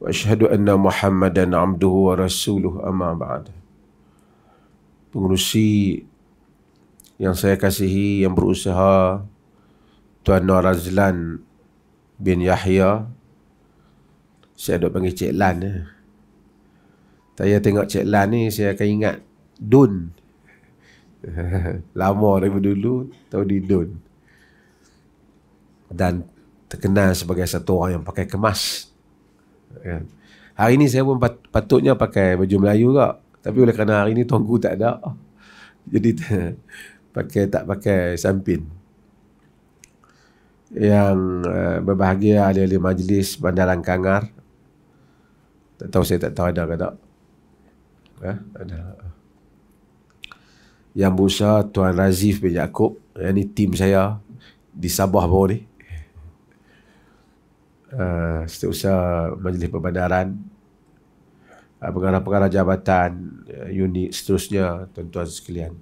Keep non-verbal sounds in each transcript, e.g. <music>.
واشهد ان محمدا عبده ورسوله اما بعد pengerusi yang saya kasihi yang berusaha Tuan Noor Azlan bin Yahya saya dok panggil Cik Lan eh. saya tengok Cik Lan ni saya akan ingat Dun <laughs> lama dari dulu tahu di Dun dan terkenal sebagai satu orang yang pakai kemas kan. Hari ni saya pun pat- patutnya pakai baju Melayu juga. Tapi oleh kerana hari ni tonggu tak ada. <laughs> Jadi <laughs> pakai tak pakai sampin. Yang uh, berbahagia ahli-ahli majlis Bandaran Kangar. Tak tahu saya tak tahu ada ke tak. Eh, ada. Yang busa Tuan Razif bin Yaakob. Yang ni tim saya di Sabah baru ni. Eh, setiausaha majlis perbandaran uh, eh, pengarah-pengarah jabatan uh, unit seterusnya tuan-tuan sekalian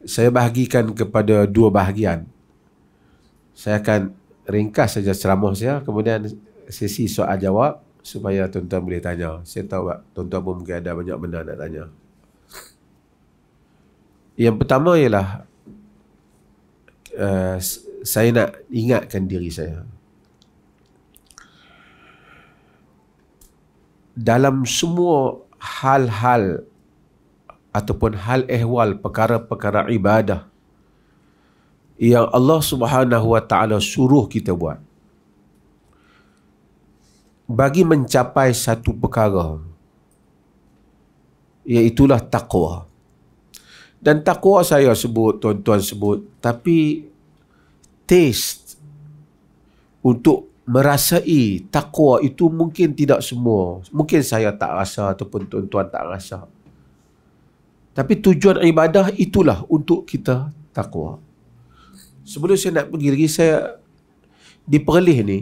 saya bahagikan kepada dua bahagian saya akan ringkas saja ceramah saya kemudian sesi soal jawab supaya tuan-tuan boleh tanya saya tahu tuan-tuan pun mungkin ada banyak benda nak tanya yang pertama ialah uh, saya nak ingatkan diri saya dalam semua hal-hal ataupun hal ehwal perkara-perkara ibadah yang Allah Subhanahu wa taala suruh kita buat bagi mencapai satu perkara iaitulah takwa dan takwa saya sebut tuan-tuan sebut tapi taste untuk merasai takwa itu mungkin tidak semua. Mungkin saya tak rasa ataupun tuan-tuan tak rasa. Tapi tujuan ibadah itulah untuk kita takwa. Sebelum saya nak pergi lagi, saya di ni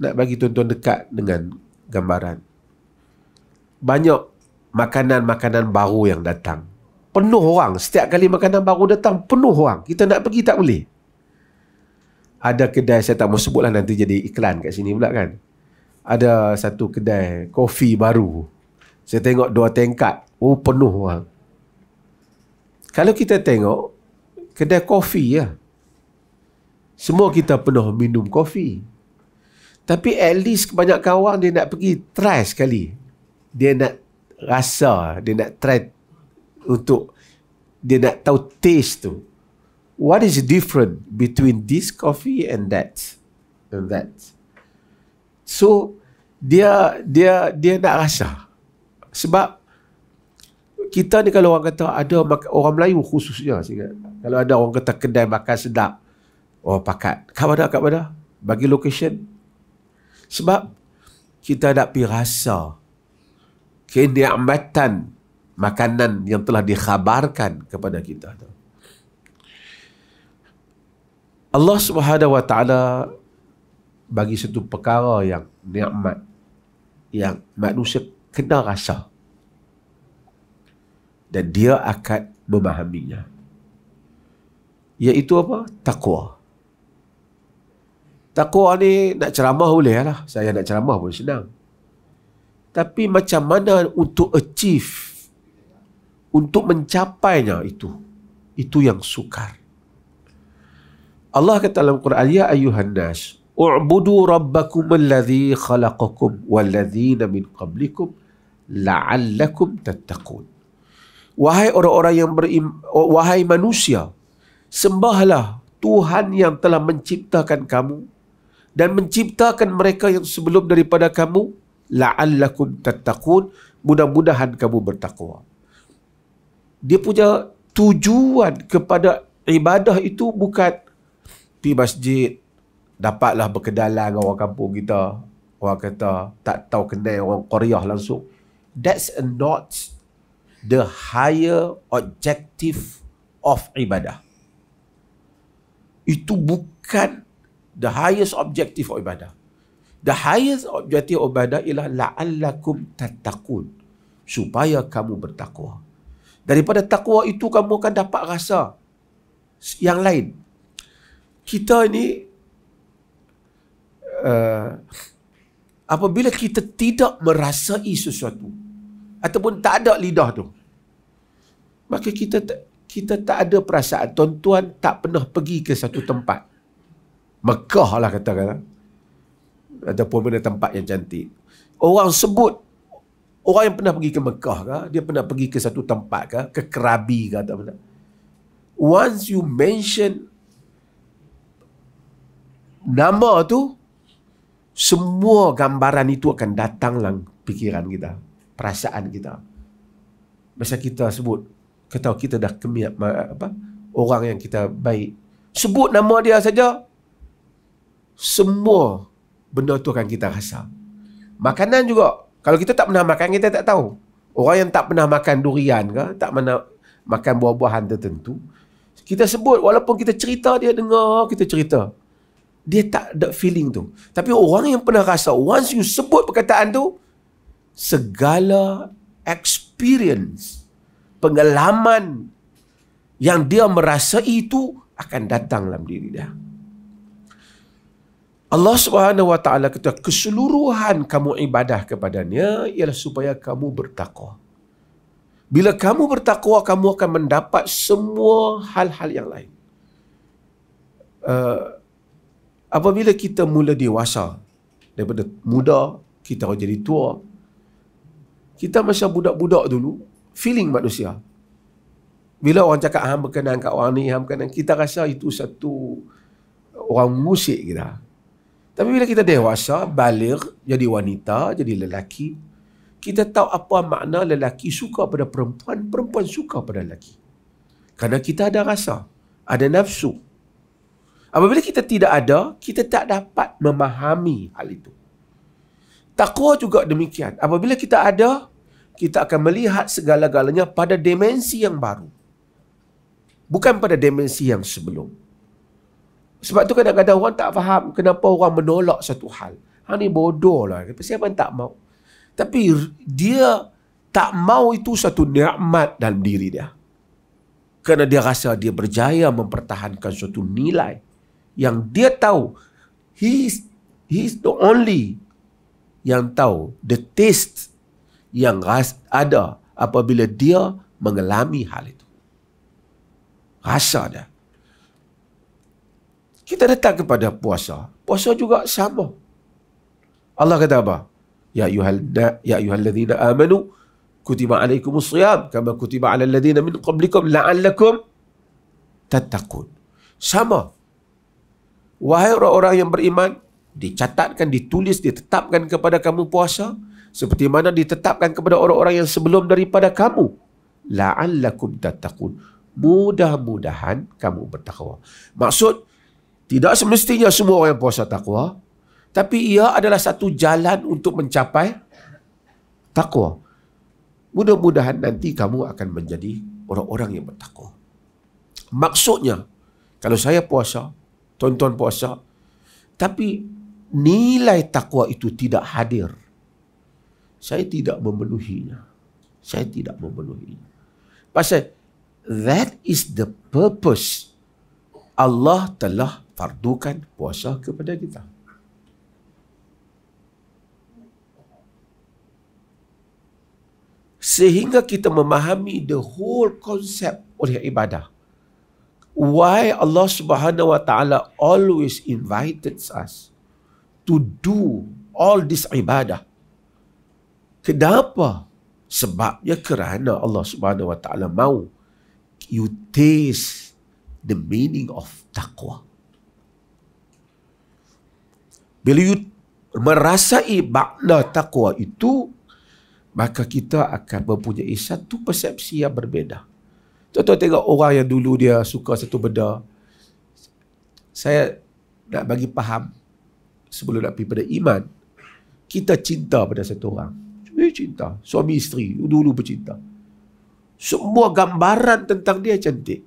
nak bagi tuan-tuan dekat dengan gambaran. Banyak makanan-makanan baru yang datang. Penuh orang. Setiap kali makanan baru datang, penuh orang. Kita nak pergi tak boleh ada kedai saya tak mau sebutlah nanti jadi iklan kat sini pula kan. Ada satu kedai kopi baru. Saya tengok dua tingkat. Oh penuh orang. Kalau kita tengok kedai kopi ya. Semua kita penuh minum kopi. Tapi at least kebanyakan orang dia nak pergi try sekali. Dia nak rasa, dia nak try untuk dia nak tahu taste tu what is different between this coffee and that and that so dia dia dia nak rasa sebab kita ni kalau orang kata ada orang Melayu khususnya sikit kalau ada orang kata kedai makan sedap oh pakat kat mana kat mana bagi location sebab kita nak pergi rasa kenikmatan makanan yang telah dikhabarkan kepada kita tu. Allah Subhanahu Wa Taala bagi satu perkara yang nikmat yang manusia kena rasa dan dia akan memahaminya iaitu apa takwa takwa ni nak ceramah boleh lah saya nak ceramah pun senang tapi macam mana untuk achieve untuk mencapainya itu itu yang sukar Allah kata dalam Quran ya ayuhan nas u'budu rabbakum alladhi khalaqakum walladhina min qablikum la'allakum tattaqun wahai orang-orang yang berim- wahai manusia sembahlah Tuhan yang telah menciptakan kamu dan menciptakan mereka yang sebelum daripada kamu la'allakum tattaqun mudah-mudahan kamu bertakwa dia punya tujuan kepada ibadah itu bukan pi masjid dapatlah berkedalan dengan orang kampung kita orang kata tak tahu kenal orang Korea langsung that's not the higher objective of ibadah itu bukan the highest objective of ibadah the highest objective of ibadah ialah la'allakum tattaqun supaya kamu bertakwa daripada takwa itu kamu akan dapat rasa yang lain kita ini uh, apabila kita tidak merasai sesuatu ataupun tak ada lidah tu maka kita tak kita tak ada perasaan tuan-tuan tak pernah pergi ke satu tempat Mekah lah katakan ataupun mana tempat yang cantik orang sebut orang yang pernah pergi ke Mekah kah, dia pernah pergi ke satu tempat kah, ke Kerabi kah, tak pernah. Once you mention nama tu semua gambaran itu akan datang dalam pikiran kita, perasaan kita. Masa kita sebut kata kita dah kemiat apa orang yang kita baik sebut nama dia saja semua benda tu akan kita rasa. Makanan juga kalau kita tak pernah makan kita tak tahu. Orang yang tak pernah makan durian ke, tak pernah makan buah-buahan tertentu, kita sebut walaupun kita cerita dia dengar, kita cerita dia tak ada feeling tu. Tapi orang yang pernah rasa, once you sebut perkataan tu, segala experience, pengalaman yang dia merasa itu akan datang dalam diri dia. Allah Subhanahu Wa Taala kata keseluruhan kamu ibadah kepadanya ialah supaya kamu bertakwa. Bila kamu bertakwa, kamu akan mendapat semua hal-hal yang lain. Uh, Apabila kita mula dewasa daripada muda kita jadi tua kita masa budak-budak dulu feeling manusia bila orang cakap ham berkenan kat orang ni ham berkenan kita rasa itu satu orang musik kita tapi bila kita dewasa balik jadi wanita jadi lelaki kita tahu apa makna lelaki suka pada perempuan perempuan suka pada lelaki Karena kita ada rasa ada nafsu Apabila kita tidak ada, kita tak dapat memahami hal itu. Takwa juga demikian. Apabila kita ada, kita akan melihat segala-galanya pada dimensi yang baru. Bukan pada dimensi yang sebelum. Sebab tu kadang-kadang orang tak faham kenapa orang menolak satu hal. Hang ni bodoh lah. Siapa yang tak mau? Tapi dia tak mau itu satu nikmat dalam diri dia. Kerana dia rasa dia berjaya mempertahankan suatu nilai yang dia tahu he is he's the only yang tahu the taste yang ras, ada apabila dia mengalami hal itu rasa dia kita datang kepada puasa puasa juga sama Allah kata apa ya ayuhal ya ayuhalladzina amanu kutiba alaikumus siyam kama kutiba alal ladina min qablikum la'allakum tattaqun sama Wahai orang-orang yang beriman, dicatatkan, ditulis, ditetapkan kepada kamu puasa, seperti mana ditetapkan kepada orang-orang yang sebelum daripada kamu. La'allakum tatakun. Mudah-mudahan kamu bertakwa. Maksud, tidak semestinya semua orang yang puasa takwa, tapi ia adalah satu jalan untuk mencapai takwa. Mudah-mudahan nanti kamu akan menjadi orang-orang yang bertakwa. Maksudnya, kalau saya puasa, tuan-tuan puasa. Tapi nilai takwa itu tidak hadir. Saya tidak memenuhinya. Saya tidak memenuhinya. Pasal that is the purpose Allah telah fardukan puasa kepada kita. Sehingga kita memahami the whole concept oleh ibadah why Allah Subhanahu wa taala always invited us to do all this ibadah kenapa sebabnya kerana Allah Subhanahu wa taala mau you taste the meaning of taqwa bila you merasai makna taqwa itu maka kita akan mempunyai satu persepsi yang berbeza. Tuan-tuan tengok orang yang dulu dia suka satu benda. Saya nak bagi faham sebelum nak pergi pada iman. Kita cinta pada satu orang. Dia eh, cinta. Suami isteri. Dulu bercinta. Semua gambaran tentang dia cantik.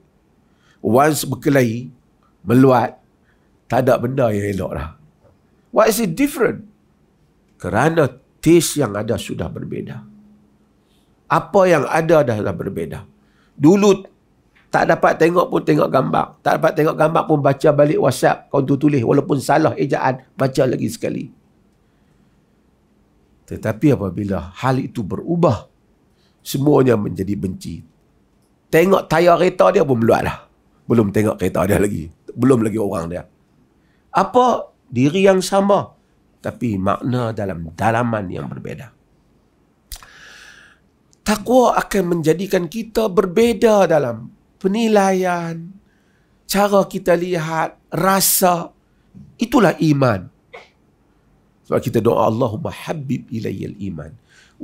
Once berkelahi, meluat, tak ada benda yang elok lah. What is it different? Kerana taste yang ada sudah berbeza. Apa yang ada dah, berbeza. Dulu tak dapat tengok pun tengok gambar. Tak dapat tengok gambar pun baca balik WhatsApp. Kau tu tulis walaupun salah ejaan. Baca lagi sekali. Tetapi apabila hal itu berubah. Semuanya menjadi benci. Tengok tayar kereta dia pun meluat lah. Belum tengok kereta dia lagi. Belum lagi orang dia. Apa? Diri yang sama. Tapi makna dalam dalaman yang berbeda. Takwa akan menjadikan kita berbeza dalam penilaian, cara kita lihat, rasa. Itulah iman. Sebab kita doa Allahumma habib ilayya iman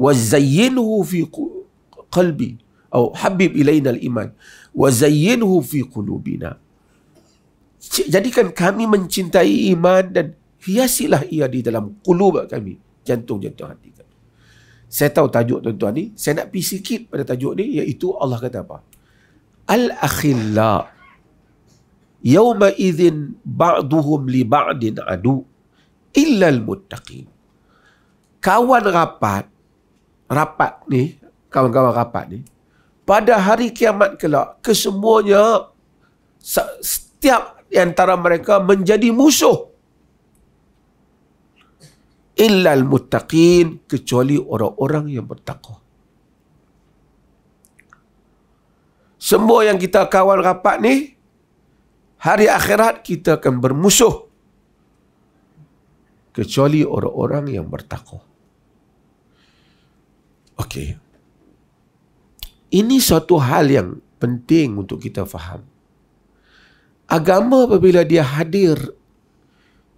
wa zayyinhu fi qalbi atau habib ilayna iman wa zayyinhu fi qulubina. Jadikan kami mencintai iman dan hiasilah ia di dalam kulub kami, jantung-jantung hati saya tahu tajuk tuan-tuan ni, saya nak pergi sikit pada tajuk ni, iaitu Allah kata apa? Al-akhilla yawma izin ba'duhum li ba'din adu illa al-muttaqin. Kawan rapat, rapat ni, kawan-kawan rapat ni, pada hari kiamat kelak, kesemuanya, setiap antara mereka menjadi musuh illal muttaqin kecuali orang-orang yang bertakwa. Semua yang kita kawal rapat ni hari akhirat kita akan bermusuh kecuali orang-orang yang bertakwa. Okey. Ini satu hal yang penting untuk kita faham. Agama apabila dia hadir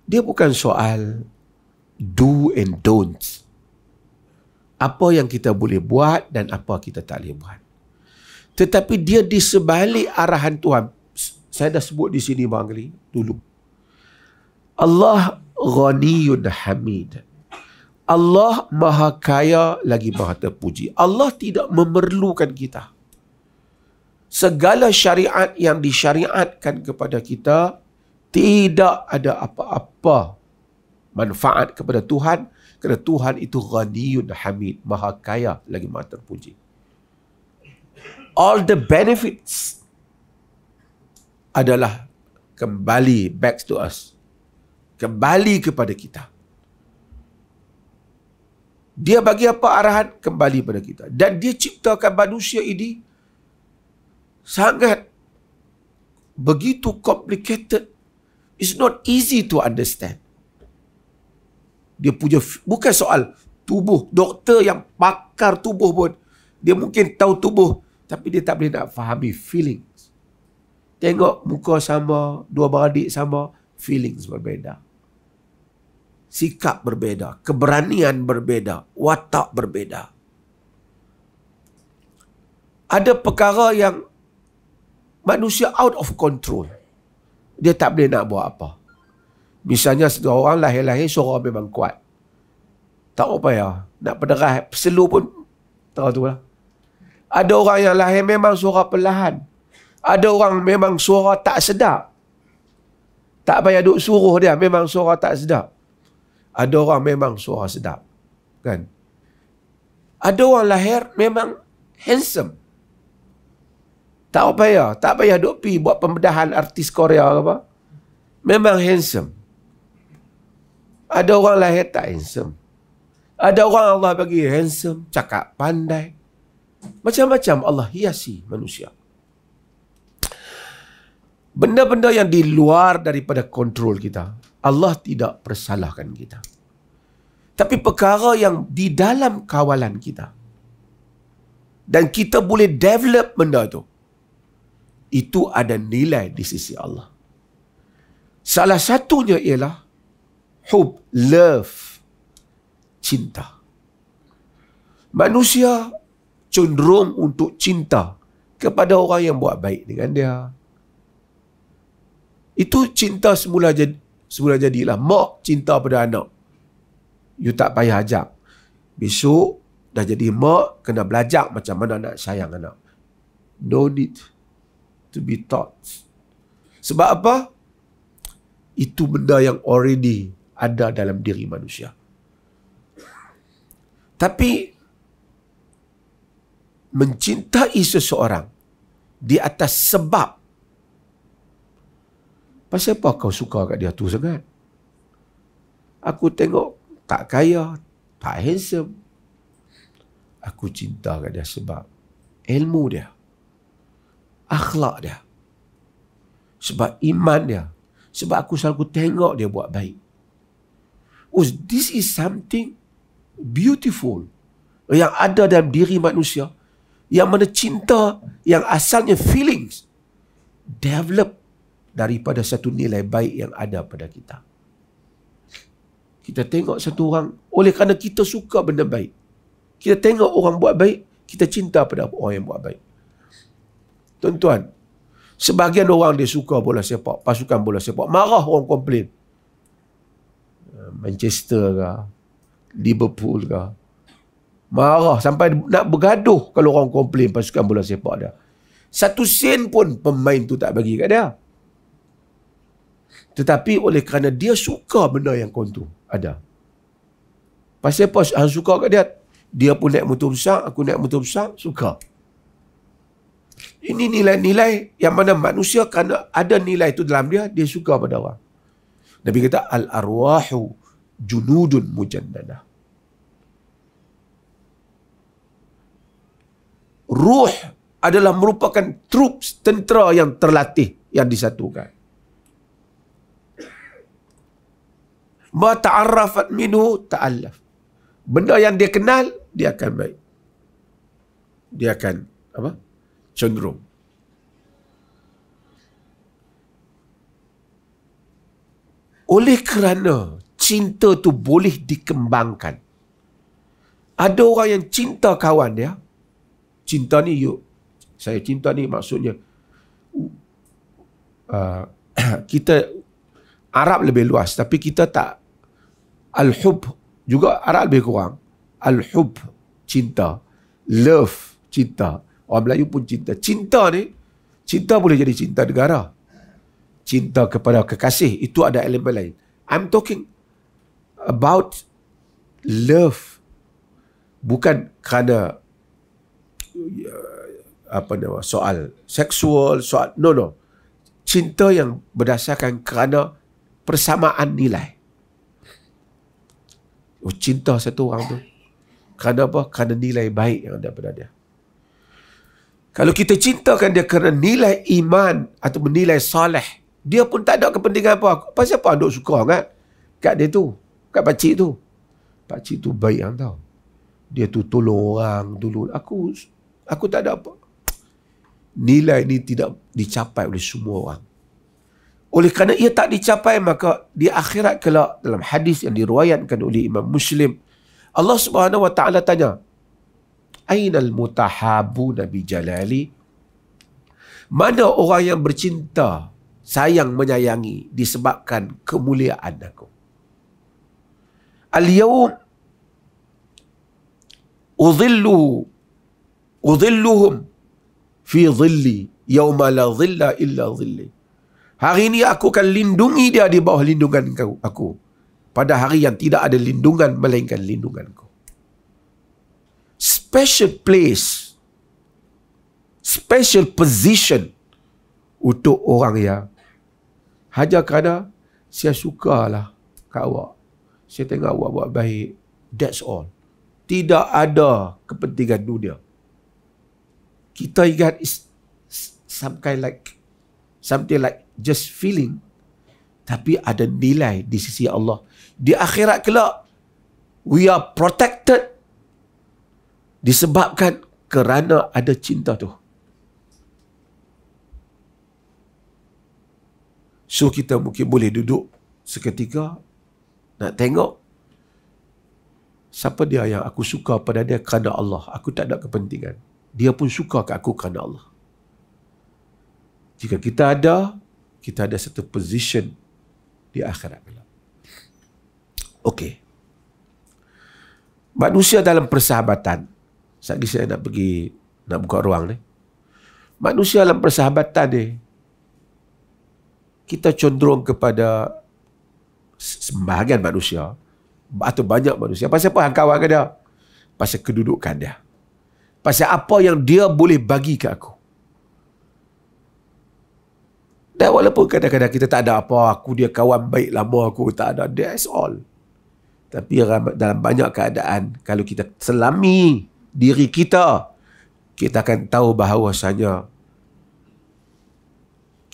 dia bukan soal do and don't. Apa yang kita boleh buat dan apa kita tak boleh buat. Tetapi dia di sebalik arahan Tuhan. Saya dah sebut di sini Bang Ali dulu. Allah ghaniyun hamid. Allah maha kaya lagi maha terpuji. Allah tidak memerlukan kita. Segala syariat yang disyariatkan kepada kita tidak ada apa-apa manfaat kepada Tuhan kerana Tuhan itu ghaniyun hamid maha kaya lagi maha terpuji all the benefits adalah kembali back to us kembali kepada kita dia bagi apa arahan kembali kepada kita dan dia ciptakan manusia ini sangat begitu complicated it's not easy to understand dia punya bukan soal tubuh doktor yang pakar tubuh pun dia mungkin tahu tubuh tapi dia tak boleh nak fahami feelings tengok muka sama dua beradik sama feelings berbeza sikap berbeza keberanian berbeza watak berbeza ada perkara yang manusia out of control dia tak boleh nak buat apa Misalnya setiap orang lahir-lahir suara memang kuat. Tak apa ya. Nak berderah selu pun tahu tu lah. Ada orang yang lahir memang suara perlahan. Ada orang memang suara tak sedap. Tak payah duk suruh dia. Memang suara tak sedap. Ada orang memang suara sedap. Kan? Ada orang lahir memang handsome. Tak payah. Tak payah duk pi buat pembedahan artis Korea apa. Memang handsome. Ada orang lahir tak handsome. Ada orang Allah bagi handsome, cakap pandai. Macam-macam Allah hiasi manusia. Benda-benda yang di luar daripada kontrol kita, Allah tidak persalahkan kita. Tapi perkara yang di dalam kawalan kita dan kita boleh develop benda itu, itu ada nilai di sisi Allah. Salah satunya ialah hub love cinta manusia cenderung untuk cinta kepada orang yang buat baik dengan dia itu cinta semula jadi semula jadilah mak cinta pada anak you tak payah ajak besok dah jadi mak kena belajar macam mana nak sayang anak no need to be taught sebab apa itu benda yang already ada dalam diri manusia. Tapi mencintai seseorang di atas sebab pasal apa kau suka kat dia tu sangat? Aku tengok tak kaya, tak handsome. Aku cinta kat dia sebab ilmu dia, akhlak dia, sebab iman dia, sebab aku selalu tengok dia buat baik. Oh, this is something beautiful yang ada dalam diri manusia yang mana cinta yang asalnya feelings develop daripada satu nilai baik yang ada pada kita. Kita tengok satu orang oleh kerana kita suka benda baik. Kita tengok orang buat baik, kita cinta pada orang yang buat baik. Tuan-tuan, sebagian orang dia suka bola sepak, pasukan bola sepak, marah orang komplain. Manchester ke Liverpool ke marah sampai nak bergaduh kalau orang komplain pasukan bola sepak dia satu sen pun pemain tu tak bagi kat dia tetapi oleh kerana dia suka benda yang kau ada pasal apa han suka kat dia dia pun naik motor besar aku naik motor besar suka ini nilai-nilai yang mana manusia kerana ada nilai itu dalam dia, dia suka pada orang. Nabi kata, Al-arwahu junudun mujannada ruh adalah merupakan troops tentera yang terlatih yang disatukan ma ta'arrafat minhu ta'allaf benda yang dia kenal dia akan baik dia akan apa cenderung oleh kerana cinta tu boleh dikembangkan. Ada orang yang cinta kawan dia. Cinta ni yuk. Saya cinta ni maksudnya. Uh, <clears throat> kita Arab lebih luas. Tapi kita tak. Al-hub. Juga Arab lebih kurang. Al-hub. Cinta. Love. Cinta. Orang Melayu pun cinta. Cinta ni. Cinta boleh jadi cinta negara. Cinta kepada kekasih. Itu ada elemen lain. I'm talking about love bukan kerana uh, apa nama soal seksual soal no no cinta yang berdasarkan kerana persamaan nilai oh, cinta satu orang tu kerana apa kerana nilai baik yang ada pada dia kalau kita cintakan dia kerana nilai iman atau menilai soleh dia pun tak ada kepentingan apa pasal apa anda suka kan kat dia tu kat pakcik tu. Pakcik tu baik yang lah tau. Dia tu tolong orang dulu. Aku aku tak ada apa. Nilai ni tidak dicapai oleh semua orang. Oleh kerana ia tak dicapai maka di akhirat kelak dalam hadis yang diruayankan oleh Imam Muslim Allah Subhanahu wa taala tanya Ainal mutahabu Nabi Jalali Mana orang yang bercinta sayang menyayangi disebabkan kemuliaan aku اليوم أظله أظلهم في ظلي يوم لا ظل إلا ظلي Hari ini aku akan lindungi dia di bawah lindungan kau, aku. Pada hari yang tidak ada lindungan, melainkan lindungan kau. Special place. Special position. Untuk orang yang. Hanya kerana saya sukalah kat awak. Saya tengok awak buat baik. That's all. Tidak ada kepentingan dunia. Kita ingat is some kind like something like just feeling. Tapi ada nilai di sisi Allah. Di akhirat kelak, we are protected disebabkan kerana ada cinta tu. So kita mungkin boleh duduk seketika nak tengok siapa dia yang aku suka pada dia kerana Allah. Aku tak ada kepentingan. Dia pun suka ke aku kerana Allah. Jika kita ada, kita ada satu position di akhirat. Okey. Manusia dalam persahabatan. Saat saya nak pergi, nak buka ruang ni. Manusia dalam persahabatan ni, kita condong kepada sebahagian manusia atau banyak manusia pasal apa kawan dia pasal kedudukan dia pasal apa yang dia boleh bagi ke aku dan walaupun kadang-kadang kita tak ada apa aku dia kawan baik lama aku tak ada that's all tapi dalam banyak keadaan kalau kita selami diri kita kita akan tahu bahawasanya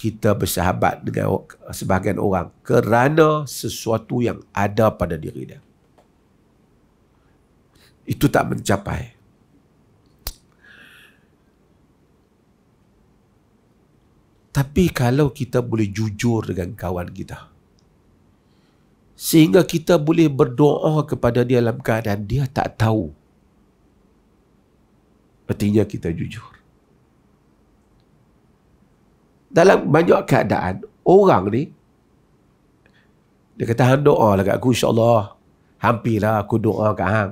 kita bersahabat dengan sebahagian orang kerana sesuatu yang ada pada diri dia. Itu tak mencapai. Tapi kalau kita boleh jujur dengan kawan kita, sehingga kita boleh berdoa kepada dia dalam keadaan dia tak tahu, artinya kita jujur dalam banyak keadaan orang ni dia kata hang doa lah kat aku insyaAllah hampirlah aku doa kat hang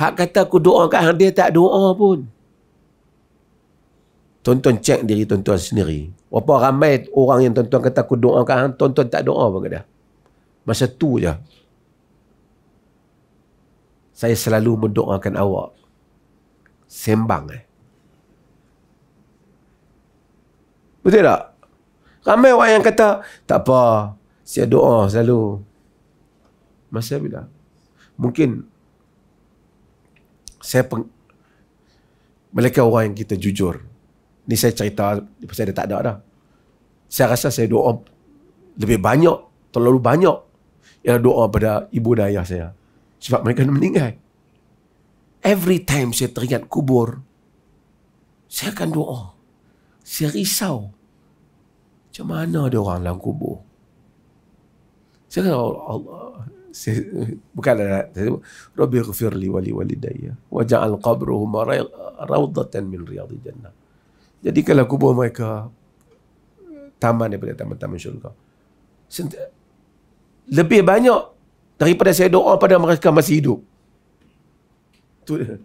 hak kata aku doa kat hang dia tak doa pun tonton cek diri tonton sendiri berapa ramai orang yang tonton kata aku doa kat hang tonton tak doa pun kat dia masa tu je saya selalu mendoakan awak sembang eh Betul tak? Ramai orang yang kata, tak apa, saya doa selalu. Masa bila? Mungkin saya peng... Mereka orang yang kita jujur. Ni saya cerita, saya dah tak ada dah. Saya rasa saya doa lebih banyak, terlalu banyak yang doa pada ibu dan ayah saya. Sebab mereka dah meninggal. Every time saya teringat kubur, saya akan doa saya risau. Macam mana ada orang dalam kubur? Saya kata, oh, Allah, saya, bukanlah, Rabbi gfir li wali walidayya, wa ja'al qabruhuma rawdatan min riyadi jannah. Jadi kalau kubur mereka, taman daripada taman-taman syurga. Lebih banyak daripada saya doa pada mereka masih hidup. Itu dia.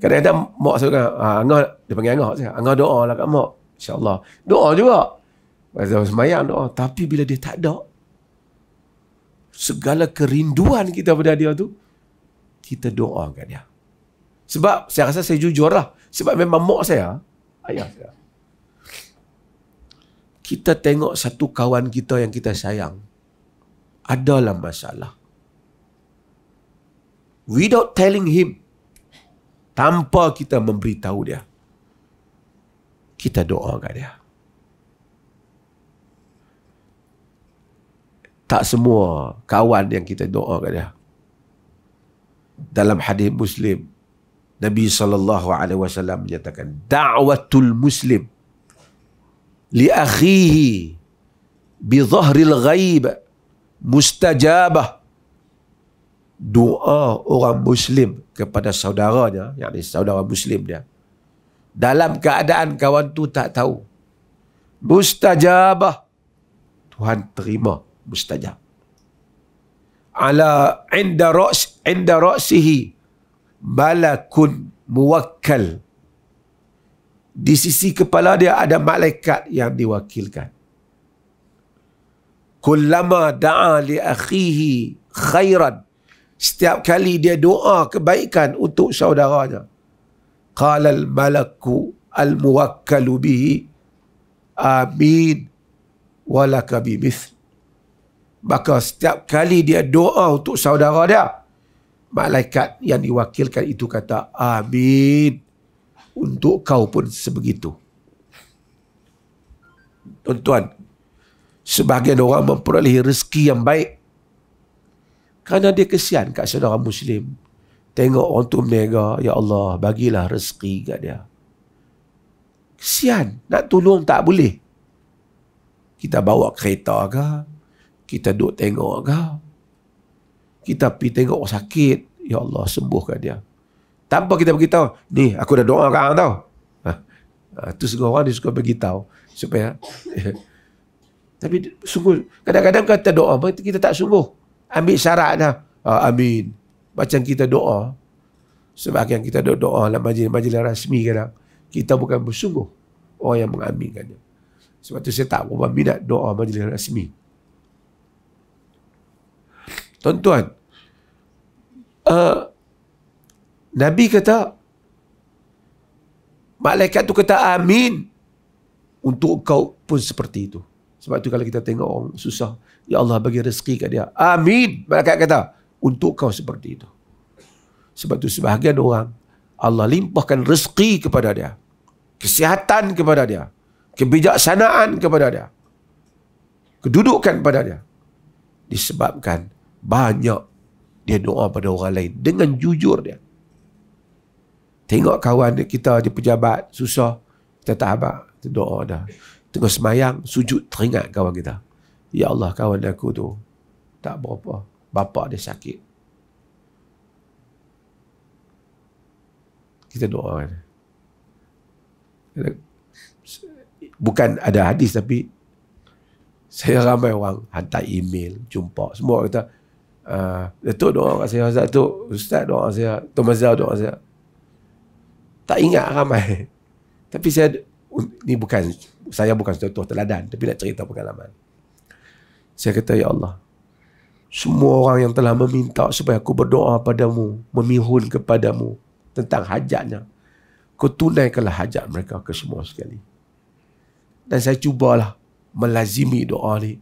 Kadang-kadang mak saya kata, ah, Angah, dia panggil Angah. Angah doa lah kat mak. InsyaAllah. Doa juga. Zaman semayang doa. Tapi bila dia tak ada, segala kerinduan kita pada dia tu, kita doa kat dia. Sebab saya rasa saya jujur lah. Sebab memang mak saya, ayah saya. Kita tengok satu kawan kita yang kita sayang. Adalah masalah. Without telling him. Tanpa kita memberitahu dia kita doa kat dia. Tak semua kawan yang kita doa kat dia. Dalam hadis Muslim, Nabi sallallahu alaihi wasallam menyatakan da'watul muslim li akhihi bi dhahril ghaib mustajabah doa orang muslim kepada saudaranya yakni saudara muslim dia dalam keadaan kawan tu tak tahu. Mustajabah. Tuhan terima mustajab. Ala inda ra's inda ra'sihi malakun muwakkal. Di sisi kepala dia ada malaikat yang diwakilkan. Kullama da'a li akhihi khairan. Setiap kali dia doa kebaikan untuk saudaranya. قال الملك الموكل به آمين ولك بمثل maka setiap kali dia doa untuk saudara dia malaikat yang diwakilkan itu kata amin untuk kau pun sebegitu tuan-tuan sebahagian orang memperoleh rezeki yang baik kerana dia kesian kat saudara muslim Tengok orang tu mega. Ya Allah, bagilah rezeki kat dia. Kesian. Nak tolong tak boleh. Kita bawa kereta ke. Kita duduk tengok ke. Kita pergi tengok orang sakit. Ya Allah, sembuhkan dia. Tanpa kita beritahu. Ni, aku dah doa kat orang tau. Ha. Ha. Tu orang dia suka beritahu. Supaya. <laughs> Tapi sungguh. Kadang-kadang kita doa. Kita tak sungguh. Ambil syarat dah. Ha, amin. Macam kita doa. Sebahagian kita doa, doa dalam majlis-majlis rasmi kadang. Kita bukan bersungguh orang yang mengaminkannya. Sebab tu saya tak berubah minat doa majlis rasmi. Tuan-tuan, uh, Nabi kata, Malaikat tu kata amin. Untuk kau pun seperti itu. Sebab tu kalau kita tengok orang susah, Ya Allah bagi rezeki kat dia. Amin. Malaikat kata, untuk kau seperti itu. Sebab itu sebahagian orang, Allah limpahkan rezeki kepada dia. Kesihatan kepada dia. Kebijaksanaan kepada dia. Kedudukan kepada dia. Disebabkan banyak dia doa pada orang lain dengan jujur dia. Tengok kawan kita di pejabat susah, kita tak habak, kita doa dah. Tengok semayang, sujud teringat kawan kita. Ya Allah kawan aku tu tak berapa bapa dia sakit. Kita doa kan? Bukan ada hadis tapi saya ramai orang hantar email, jumpa. Semua orang kata, ah, Datuk doa kat saya, Ustaz, Datuk, Ustaz doa kat saya, Tuan Mazhar doa kat saya. Tak ingat ramai. <laughs> Tapi saya, ni bukan, saya bukan contoh teladan, tapi nak cerita pengalaman. Saya kata, Ya Allah, semua orang yang telah meminta supaya aku berdoa padamu, memihun kepadamu tentang hajatnya. Kau tunaikanlah hajat mereka ke semua sekali. Dan saya cubalah melazimi doa ni.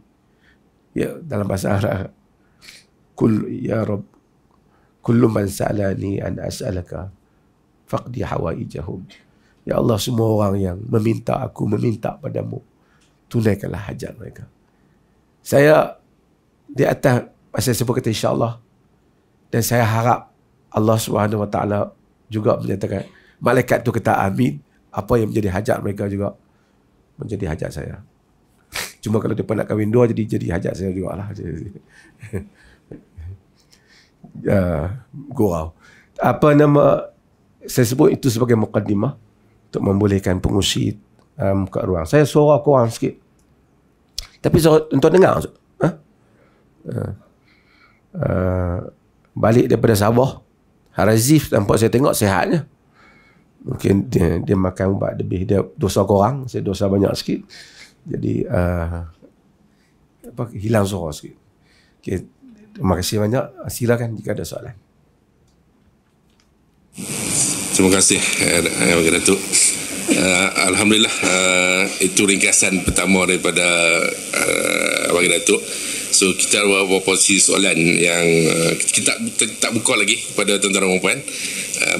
Ya, dalam bahasa Arab. Kul, ya Rabb, kullu man sa'alani an as'alaka faqdi hawaijahum. Ya Allah, semua orang yang meminta aku, meminta padamu, tunaikanlah hajat mereka. Saya di atas Pasal siapa kata insyaAllah. Dan saya harap Allah Subhanahu Wa Taala juga menyatakan malaikat tu kata amin. Apa yang menjadi hajat mereka juga menjadi hajat saya. <laughs> Cuma kalau depan nak kahwin dua jadi jadi hajat saya juga lah. <laughs> <laughs> ya, gurau. Apa nama saya sebut itu sebagai mukaddimah untuk membolehkan pengusi um, uh, buka ruang. Saya suara kurang sikit. Tapi suara, untuk dengar. Ha? Uh. Uh, balik daripada Sabah Razif nampak saya tengok sehatnya mungkin dia, dia makan ubat lebih dia dosa korang saya dosa banyak sikit jadi uh, apa hilang suara sikit okay. terima kasih banyak silakan jika ada soalan terima kasih Ayah eh, uh, eh, eh, Alhamdulillah uh, itu ringkasan pertama daripada uh, Wakil Datuk So kita ada beberapa posisi soalan yang uh, kita tak, tak buka lagi kepada tuan-tuan dan puan-puan.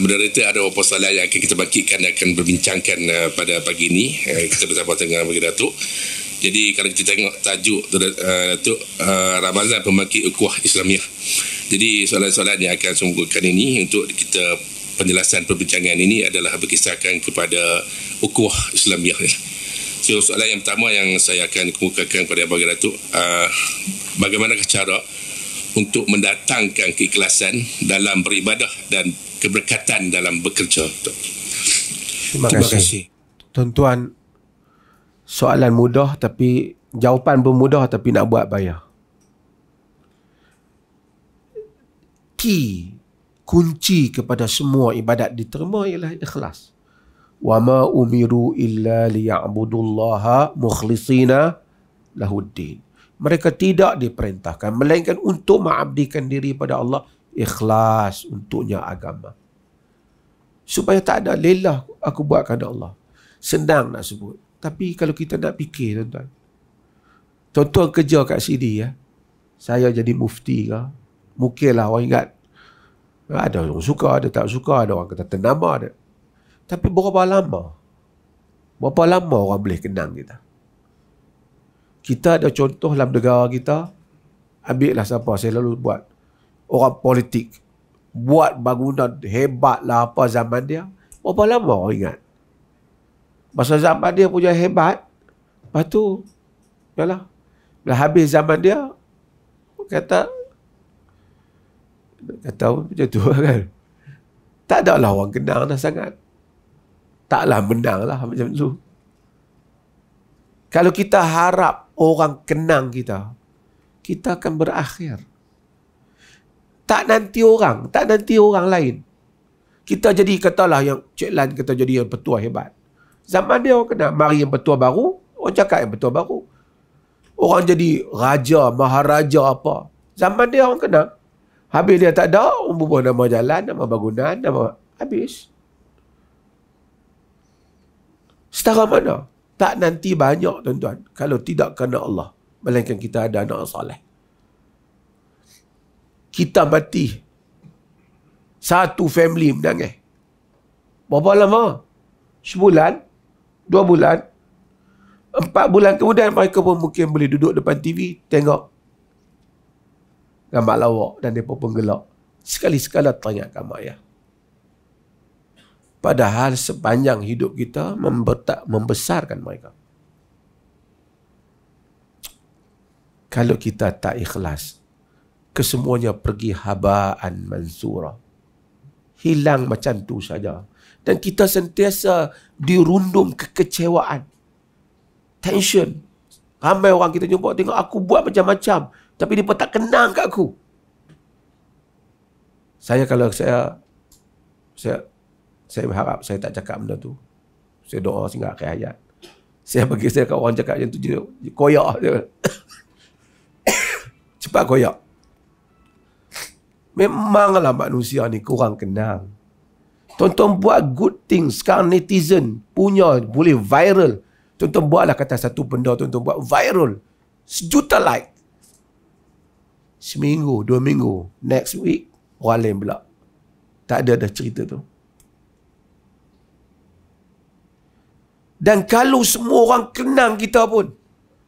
Moderator uh, ada beberapa soalan yang akan kita bangkitkan dan akan berbincangkan uh, pada pagi ini. Uh, kita bersama dengan Bagi Datuk. Jadi kalau kita tengok tajuk uh, Datuk uh, Ramazan Pembangkit Ukuah Islamiah. Jadi soalan-soalan yang akan sungguhkan ini untuk kita penjelasan perbincangan ini adalah berkisarkan kepada ukuah Islamiah. Ya. Okey, soalan yang pertama yang saya akan kemukakan kepada Abang Datuk, uh, bagaimanakah cara untuk mendatangkan keikhlasan dalam beribadah dan keberkatan dalam bekerja? Terima kasih. Terima kasih. Tuan-tuan, soalan mudah tapi jawapan pun mudah tapi nak buat bayar. Key kunci kepada semua ibadat diterima ialah ikhlas. وما أمروا إلا ليعبدوا الله mukhlisina له الدين mereka tidak diperintahkan melainkan untuk mengabdikan diri pada Allah ikhlas untuknya agama supaya tak ada lelah aku buat kepada Allah senang nak sebut tapi kalau kita nak fikir tuan-tuan tuan-tuan kerja kat sini ya saya jadi mufti ke mungkinlah orang ingat ada orang suka ada tak suka ada orang kata ternama ada tapi berapa lama? Berapa lama orang boleh kenang kita? Kita ada contoh dalam negara kita, ambillah siapa saya lalu buat. Orang politik. Buat bangunan hebat lah apa zaman dia. Berapa lama orang ingat? Masa zaman dia punya hebat, lepas tu, yalah. Bila habis zaman dia, kata, kata macam tu <laughs> kan. Tak ada lah orang kenal dah sangat taklah menang lah macam tu. Kalau kita harap orang kenang kita, kita akan berakhir. Tak nanti orang, tak nanti orang lain. Kita jadi katalah yang Cik Lan kata jadi yang petua hebat. Zaman dia orang kena Mari yang petua baru, orang cakap yang petua baru. Orang jadi raja, maharaja apa. Zaman dia orang kena. Habis dia tak ada, umur nama jalan, nama bangunan, nama Habis. Setara mana? Tak nanti banyak tuan-tuan. Kalau tidak kena Allah. Melainkan kita ada anak soleh. Kita mati. Satu family menangis. Berapa lama? Sebulan? Dua bulan? Empat bulan kemudian mereka pun mungkin boleh duduk depan TV tengok gambar lawak dan mereka pun gelak. Sekali-sekala teringatkan mak ayah. Padahal sepanjang hidup kita membetak, membesarkan mereka. Kalau kita tak ikhlas, kesemuanya pergi habaan mansurah. Hilang macam tu saja. Dan kita sentiasa dirundung kekecewaan. Tension. Ramai orang kita jumpa tengok aku buat macam-macam. Tapi dia tak kenang kat aku. Saya kalau saya saya saya berharap saya tak cakap benda tu. Saya doa sehingga akhir hayat. Saya bagi saya kat orang cakap macam tu je, je koyak je. <coughs> Cepat koyak. Memanglah manusia ni kurang kenal. Tonton buat good things sekarang netizen punya boleh viral. Tonton buatlah kata satu benda tonton buat viral. Sejuta like. Seminggu, dua minggu, next week, orang lain pula. Tak ada dah cerita tu. Dan kalau semua orang kenang kita pun,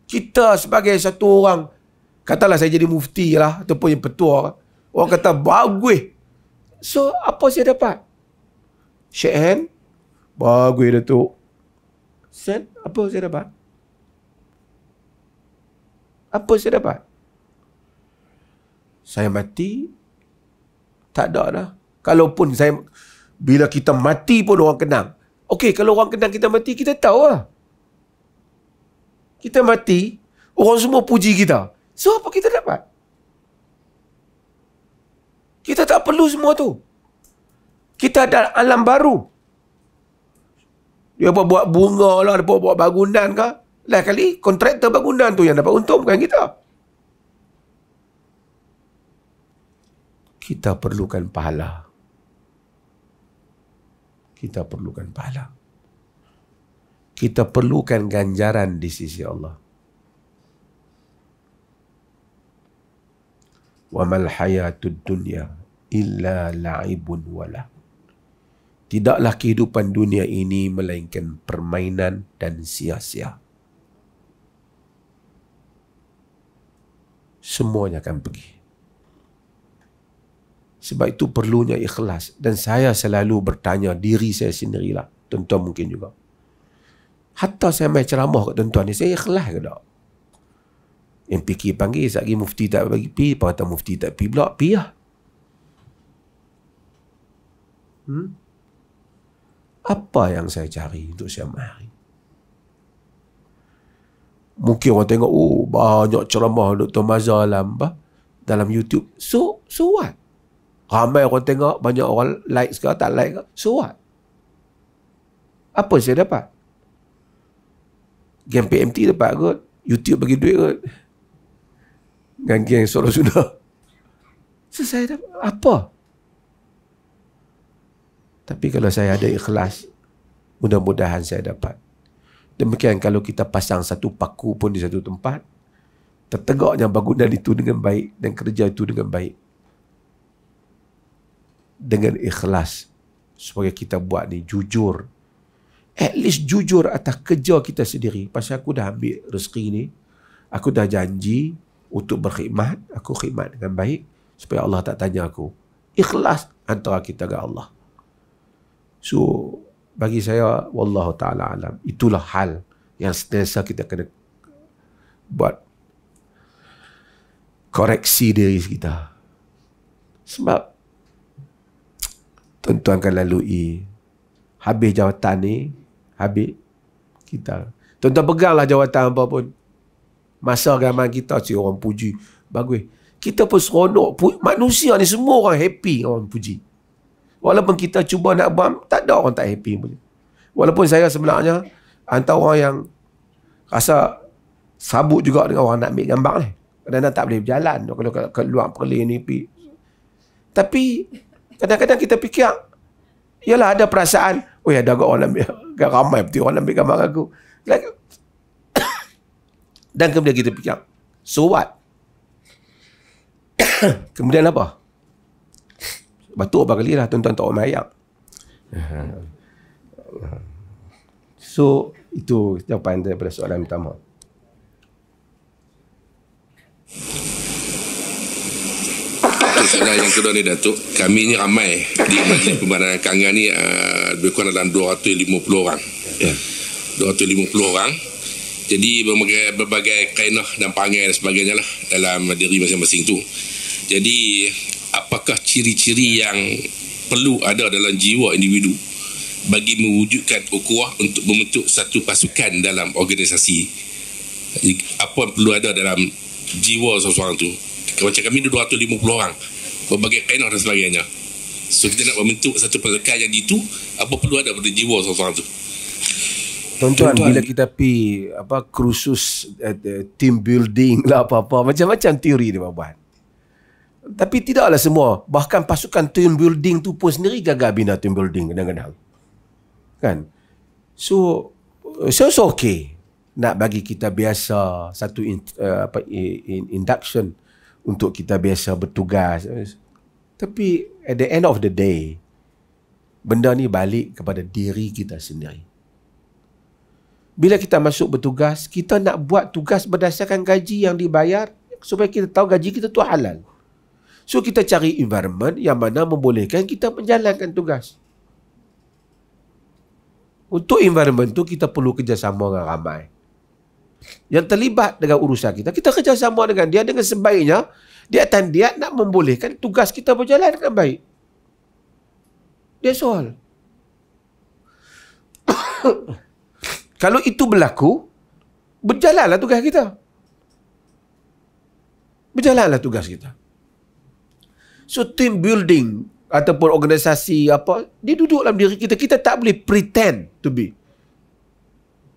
kita sebagai satu orang, katalah saya jadi mufti lah, ataupun yang petua, lah. orang kata, bagus. So, apa saya dapat? Shake hand. Bagus, Datuk. Sen, apa saya dapat? Apa saya dapat? Saya mati, tak ada lah. Kalaupun saya, bila kita mati pun orang kenang. Okey, kalau orang kenal kita mati, kita tahu lah. Kita mati, orang semua puji kita. So, apa kita dapat? Kita tak perlu semua tu. Kita ada alam baru. Dia buat, -buat bunga lah, dia buat, -buat bangunan kah. Lain kali, kontraktor bangunan tu yang dapat untung bukan kita. Kita perlukan pahala. Pahala kita perlukan pahala. Kita perlukan ganjaran di sisi Allah. Wa mal hayatud dunya illa la'ibun wala. Tidaklah kehidupan dunia ini melainkan permainan dan sia-sia. Semuanya akan pergi. Sebab itu perlunya ikhlas. Dan saya selalu bertanya diri saya sendirilah. Tuan-tuan mungkin juga. Hatta saya main ceramah kat tuan-tuan ni, saya ikhlas ke tak? Yang pergi panggil, lagi mufti tak bagi pi, pakatan mufti tak pi pula, pi lah. Hmm? Apa yang saya cari untuk saya mari? Mungkin orang tengok, oh banyak ceramah Dr. Mazalam bah, dalam YouTube. So, so what? Ramai orang tengok, banyak orang like sekarang, tak like sekarang. So what? Apa saya dapat? Geng PMT dapat kot. YouTube bagi duit kot. Dengan geng Solo Sudah. So saya dapat, apa? Tapi kalau saya ada ikhlas, mudah-mudahan saya dapat. Demikian kalau kita pasang satu paku pun di satu tempat, tertegaknya bangunan itu dengan baik dan kerja itu dengan baik dengan ikhlas supaya kita buat ni jujur at least jujur atas kerja kita sendiri pasal aku dah ambil rezeki ni aku dah janji untuk berkhidmat aku khidmat dengan baik supaya Allah tak tanya aku ikhlas antara kita dengan Allah so bagi saya wallahu taala alam itulah hal yang sentiasa kita kena buat koreksi diri kita sebab tuan-tuan akan lalui habis jawatan ni habis kita tuan-tuan peganglah jawatan apa pun masa agaman kita si orang puji bagus kita pun seronok manusia ni semua orang happy orang puji walaupun kita cuba nak buat tak ada orang tak happy pun walaupun saya sebenarnya antara orang yang rasa sabuk juga dengan orang nak ambil gambar ni kadang-kadang tak boleh berjalan kalau keluar perlis ni tapi Kadang-kadang kita fikir, ialah ada perasaan, oh ada agak orang ambil, agak ramai betul orang ambil gambar aku. <coughs> dan kemudian kita fikir, so what? <coughs> kemudian apa? Batuk apa kali lah, tuan-tuan tak orang ayam. <laughs> So, itu jawapan daripada soalan pertama masalah yang kedua ni Datuk kami ni ramai di majlis pembahasan kangga ni uh, lebih kurang dalam 250 orang ya. 250 orang jadi berbagai, berbagai kainah dan pangai dan sebagainya lah dalam diri masing-masing tu jadi apakah ciri-ciri yang perlu ada dalam jiwa individu bagi mewujudkan ukuah untuk membentuk satu pasukan dalam organisasi apa yang perlu ada dalam jiwa seseorang tu macam kami ni 250 orang berbagai kainah dan sebagainya so kita nak membentuk satu pelekat yang itu apa perlu ada pada jiwa seorang-seorang tu Tuan-tuan, bila kita pi apa kursus uh, eh, eh, team building lah apa-apa macam-macam teori dia buat. Tapi tidaklah semua, bahkan pasukan team building tu pun sendiri gagal bina team building kadang-kadang. Kan? So eh, so so okay nak bagi kita biasa satu in, uh, apa in, in, induction untuk kita biasa bertugas. Tapi at the end of the day, benda ni balik kepada diri kita sendiri. Bila kita masuk bertugas, kita nak buat tugas berdasarkan gaji yang dibayar supaya kita tahu gaji kita tu halal. So kita cari environment yang mana membolehkan kita menjalankan tugas. Untuk environment tu kita perlu kerjasama dengan ramai yang terlibat dengan urusan kita. Kita kerjasama dengan dia dengan sebaiknya. Dia tak dia nak membolehkan tugas kita berjalan dengan baik. Dia soal. <coughs> Kalau itu berlaku, berjalanlah tugas kita. Berjalanlah tugas kita. So team building ataupun organisasi apa, dia duduk dalam diri kita. Kita tak boleh pretend to be.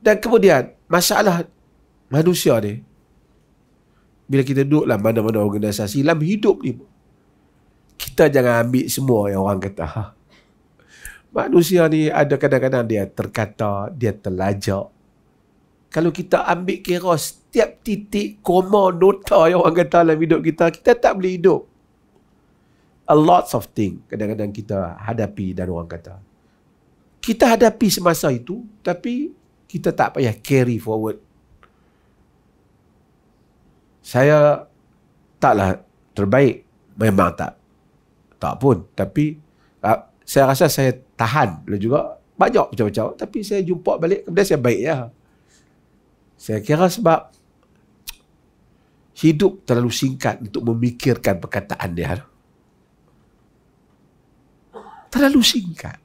Dan kemudian, masalah manusia ni bila kita duduk dalam mana-mana organisasi dalam hidup ni kita jangan ambil semua yang orang kata ha. manusia ni ada kadang-kadang dia terkata dia terlajak kalau kita ambil kira setiap titik koma nota yang orang kata dalam hidup kita kita tak boleh hidup a lot of thing kadang-kadang kita hadapi dan orang kata kita hadapi semasa itu tapi kita tak payah carry forward saya taklah terbaik memang tak tak pun tapi uh, saya rasa saya tahan dan lah juga banyak macam-macam tapi saya jumpa balik kemudian saya baik ya saya kira sebab hidup terlalu singkat untuk memikirkan perkataan dia terlalu singkat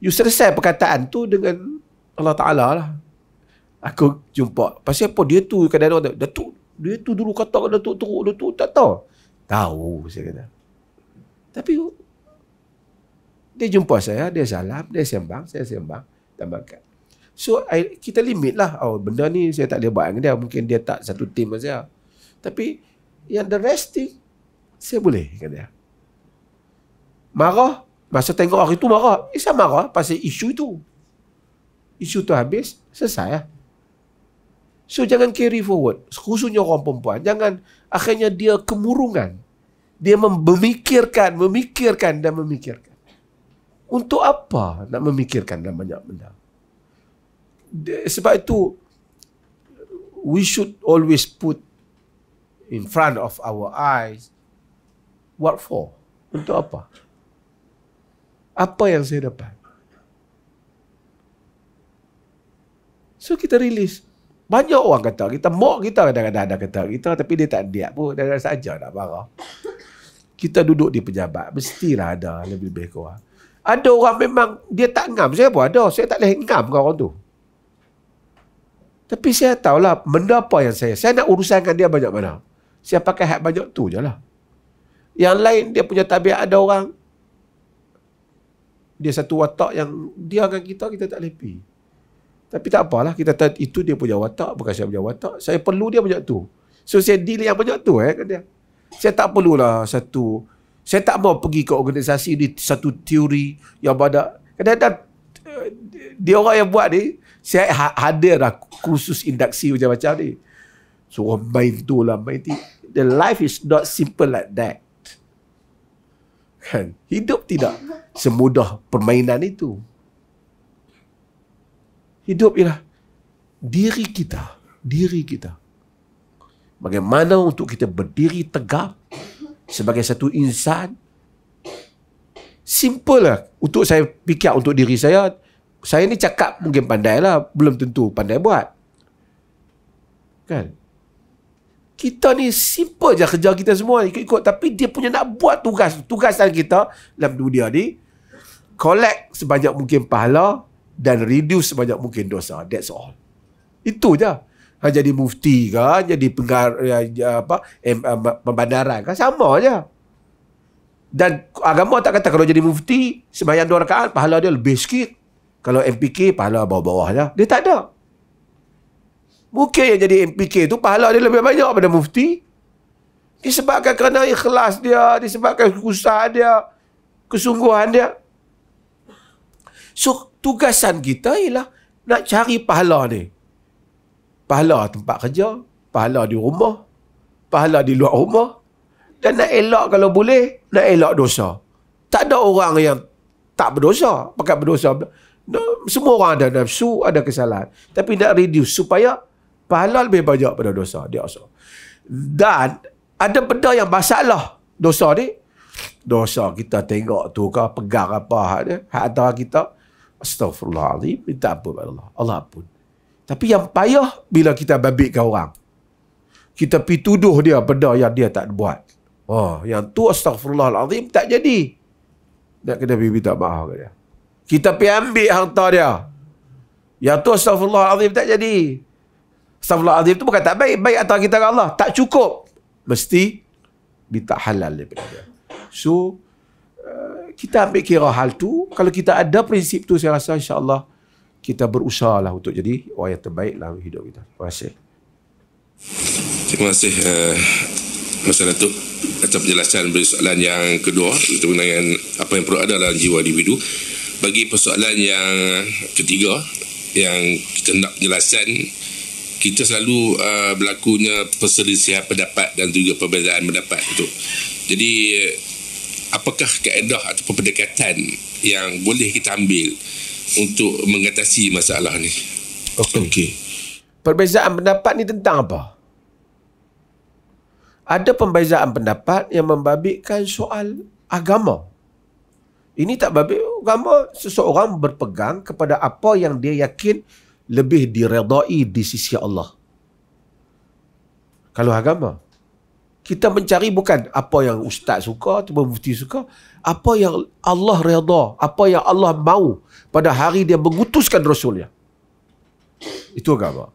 you selesai perkataan tu dengan Allah Ta'ala lah aku jumpa pasal apa dia tu kadang-kadang dia tu dia tu dulu kata kat Datuk teruk, Datuk tak tahu. Tahu, saya kata. Tapi, dia jumpa saya, dia salam, dia sembang, saya sembang, tambahkan. So, I, kita limit lah. Oh, benda ni saya tak boleh buat dengan dia. Mungkin dia tak satu tim dengan saya. Tapi, yang the resting, saya boleh, kata dia. Marah, masa tengok hari tu marah. Eh, saya marah pasal isu itu. Isu tu habis, selesai lah. Ya. So jangan carry forward. Khususnya orang perempuan. Jangan akhirnya dia kemurungan. Dia memikirkan, memikirkan dan memikirkan. Untuk apa nak memikirkan dan banyak benda? Sebab itu, we should always put in front of our eyes what for? Untuk apa? Apa yang saya dapat? So kita release. Banyak orang kata kita, mak kita kadang-kadang ada kata kita tapi dia tak diam pun, dia rasa saja nak marah. Kita duduk di pejabat, mestilah ada lebih-lebih kurang. Ada orang memang dia tak ngam, saya pun ada, saya tak boleh ngam kau orang tu. Tapi saya tahulah benda apa yang saya, saya nak urusankan dia banyak mana. Saya pakai hak banyak tu je lah. Yang lain dia punya tabiat ada orang, dia satu watak yang dia dengan kita, kita tak boleh pergi. Tapi tak apalah kita tahu itu dia punya watak bukan saya punya watak. Saya perlu dia macam tu. So saya deal yang macam tu eh kata. Saya tak perlulah satu saya tak mau pergi ke organisasi ni satu teori yang badak. Kadang-kadang eh, dia orang yang buat ni saya ha, hadir lah kursus induksi macam-macam ni. So orang main tu lah main tu. The life is not simple like that. Kan? Hidup tidak semudah permainan itu. Hidup ialah diri kita. Diri kita. Bagaimana untuk kita berdiri tegap sebagai satu insan. Simple lah. Untuk saya fikir untuk diri saya, saya ni cakap mungkin pandai lah. Belum tentu pandai buat. Kan? Kita ni simple je kerja kita semua ikut-ikut. Tapi dia punya nak buat tugas. Tugasan kita dalam dunia ni, collect sebanyak mungkin pahala, dan reduce sebanyak mungkin dosa. That's all. Itu je. Ha, jadi mufti kan, jadi pengar, ya, ya, apa, em, pembandaran kan, sama je. Dan agama tak kata kalau jadi mufti, sembahyang dua rakaat, pahala dia lebih sikit. Kalau MPK, pahala bawah-bawah je. Dia tak ada. Mungkin yang jadi MPK tu, pahala dia lebih banyak daripada mufti. Disebabkan kerana ikhlas dia, disebabkan usaha dia, kesungguhan dia. So, tugasan kita ialah nak cari pahala ni. Pahala tempat kerja, pahala di rumah, pahala di luar rumah. Dan nak elak kalau boleh, nak elak dosa. Tak ada orang yang tak berdosa. Pakai berdosa. Semua orang ada nafsu, ada kesalahan. Tapi nak reduce supaya pahala lebih banyak pada dosa. Dia rasa. Dan ada benda yang masalah dosa ni. Dosa kita tengok tu ke, pegang apa hak ni. Hak antara kita. Astaghfirullahaladzim. Minta ampun kepada Allah. Allah pun. Tapi yang payah bila kita babitkan orang. Kita pi tuduh dia benda yang dia tak buat. Oh, yang tu astaghfirullahaladzim tak jadi. Nak kena pergi minta maaf ke dia. Kita pi ambil harta dia. Yang tu astaghfirullahaladzim tak jadi. Astaghfirullahaladzim tu bukan tak baik. Baik atas kita ke Allah. Tak cukup. Mesti minta halal daripada dia. So, kita ambil kira hal tu kalau kita ada prinsip tu saya rasa insyaallah kita berusaha lah untuk jadi orang yang terbaik dalam hidup kita terima kasih terima kasih uh, Mas Datuk atas penjelasan persoalan yang kedua itu dengan apa yang perlu ada dalam jiwa individu bagi persoalan yang ketiga yang kita nak penjelasan kita selalu uh, berlakunya perselisihan pendapat dan juga perbezaan pendapat itu jadi apakah kaedah atau pendekatan yang boleh kita ambil untuk mengatasi masalah ni? Okey. Okay. Perbezaan pendapat ni tentang apa? Ada perbezaan pendapat yang membabitkan soal agama. Ini tak babit agama. Seseorang berpegang kepada apa yang dia yakin lebih diredai di sisi Allah. Kalau agama kita mencari bukan apa yang ustaz suka atau mufti suka apa yang Allah redha apa yang Allah mahu pada hari dia mengutuskan rasulnya itu agama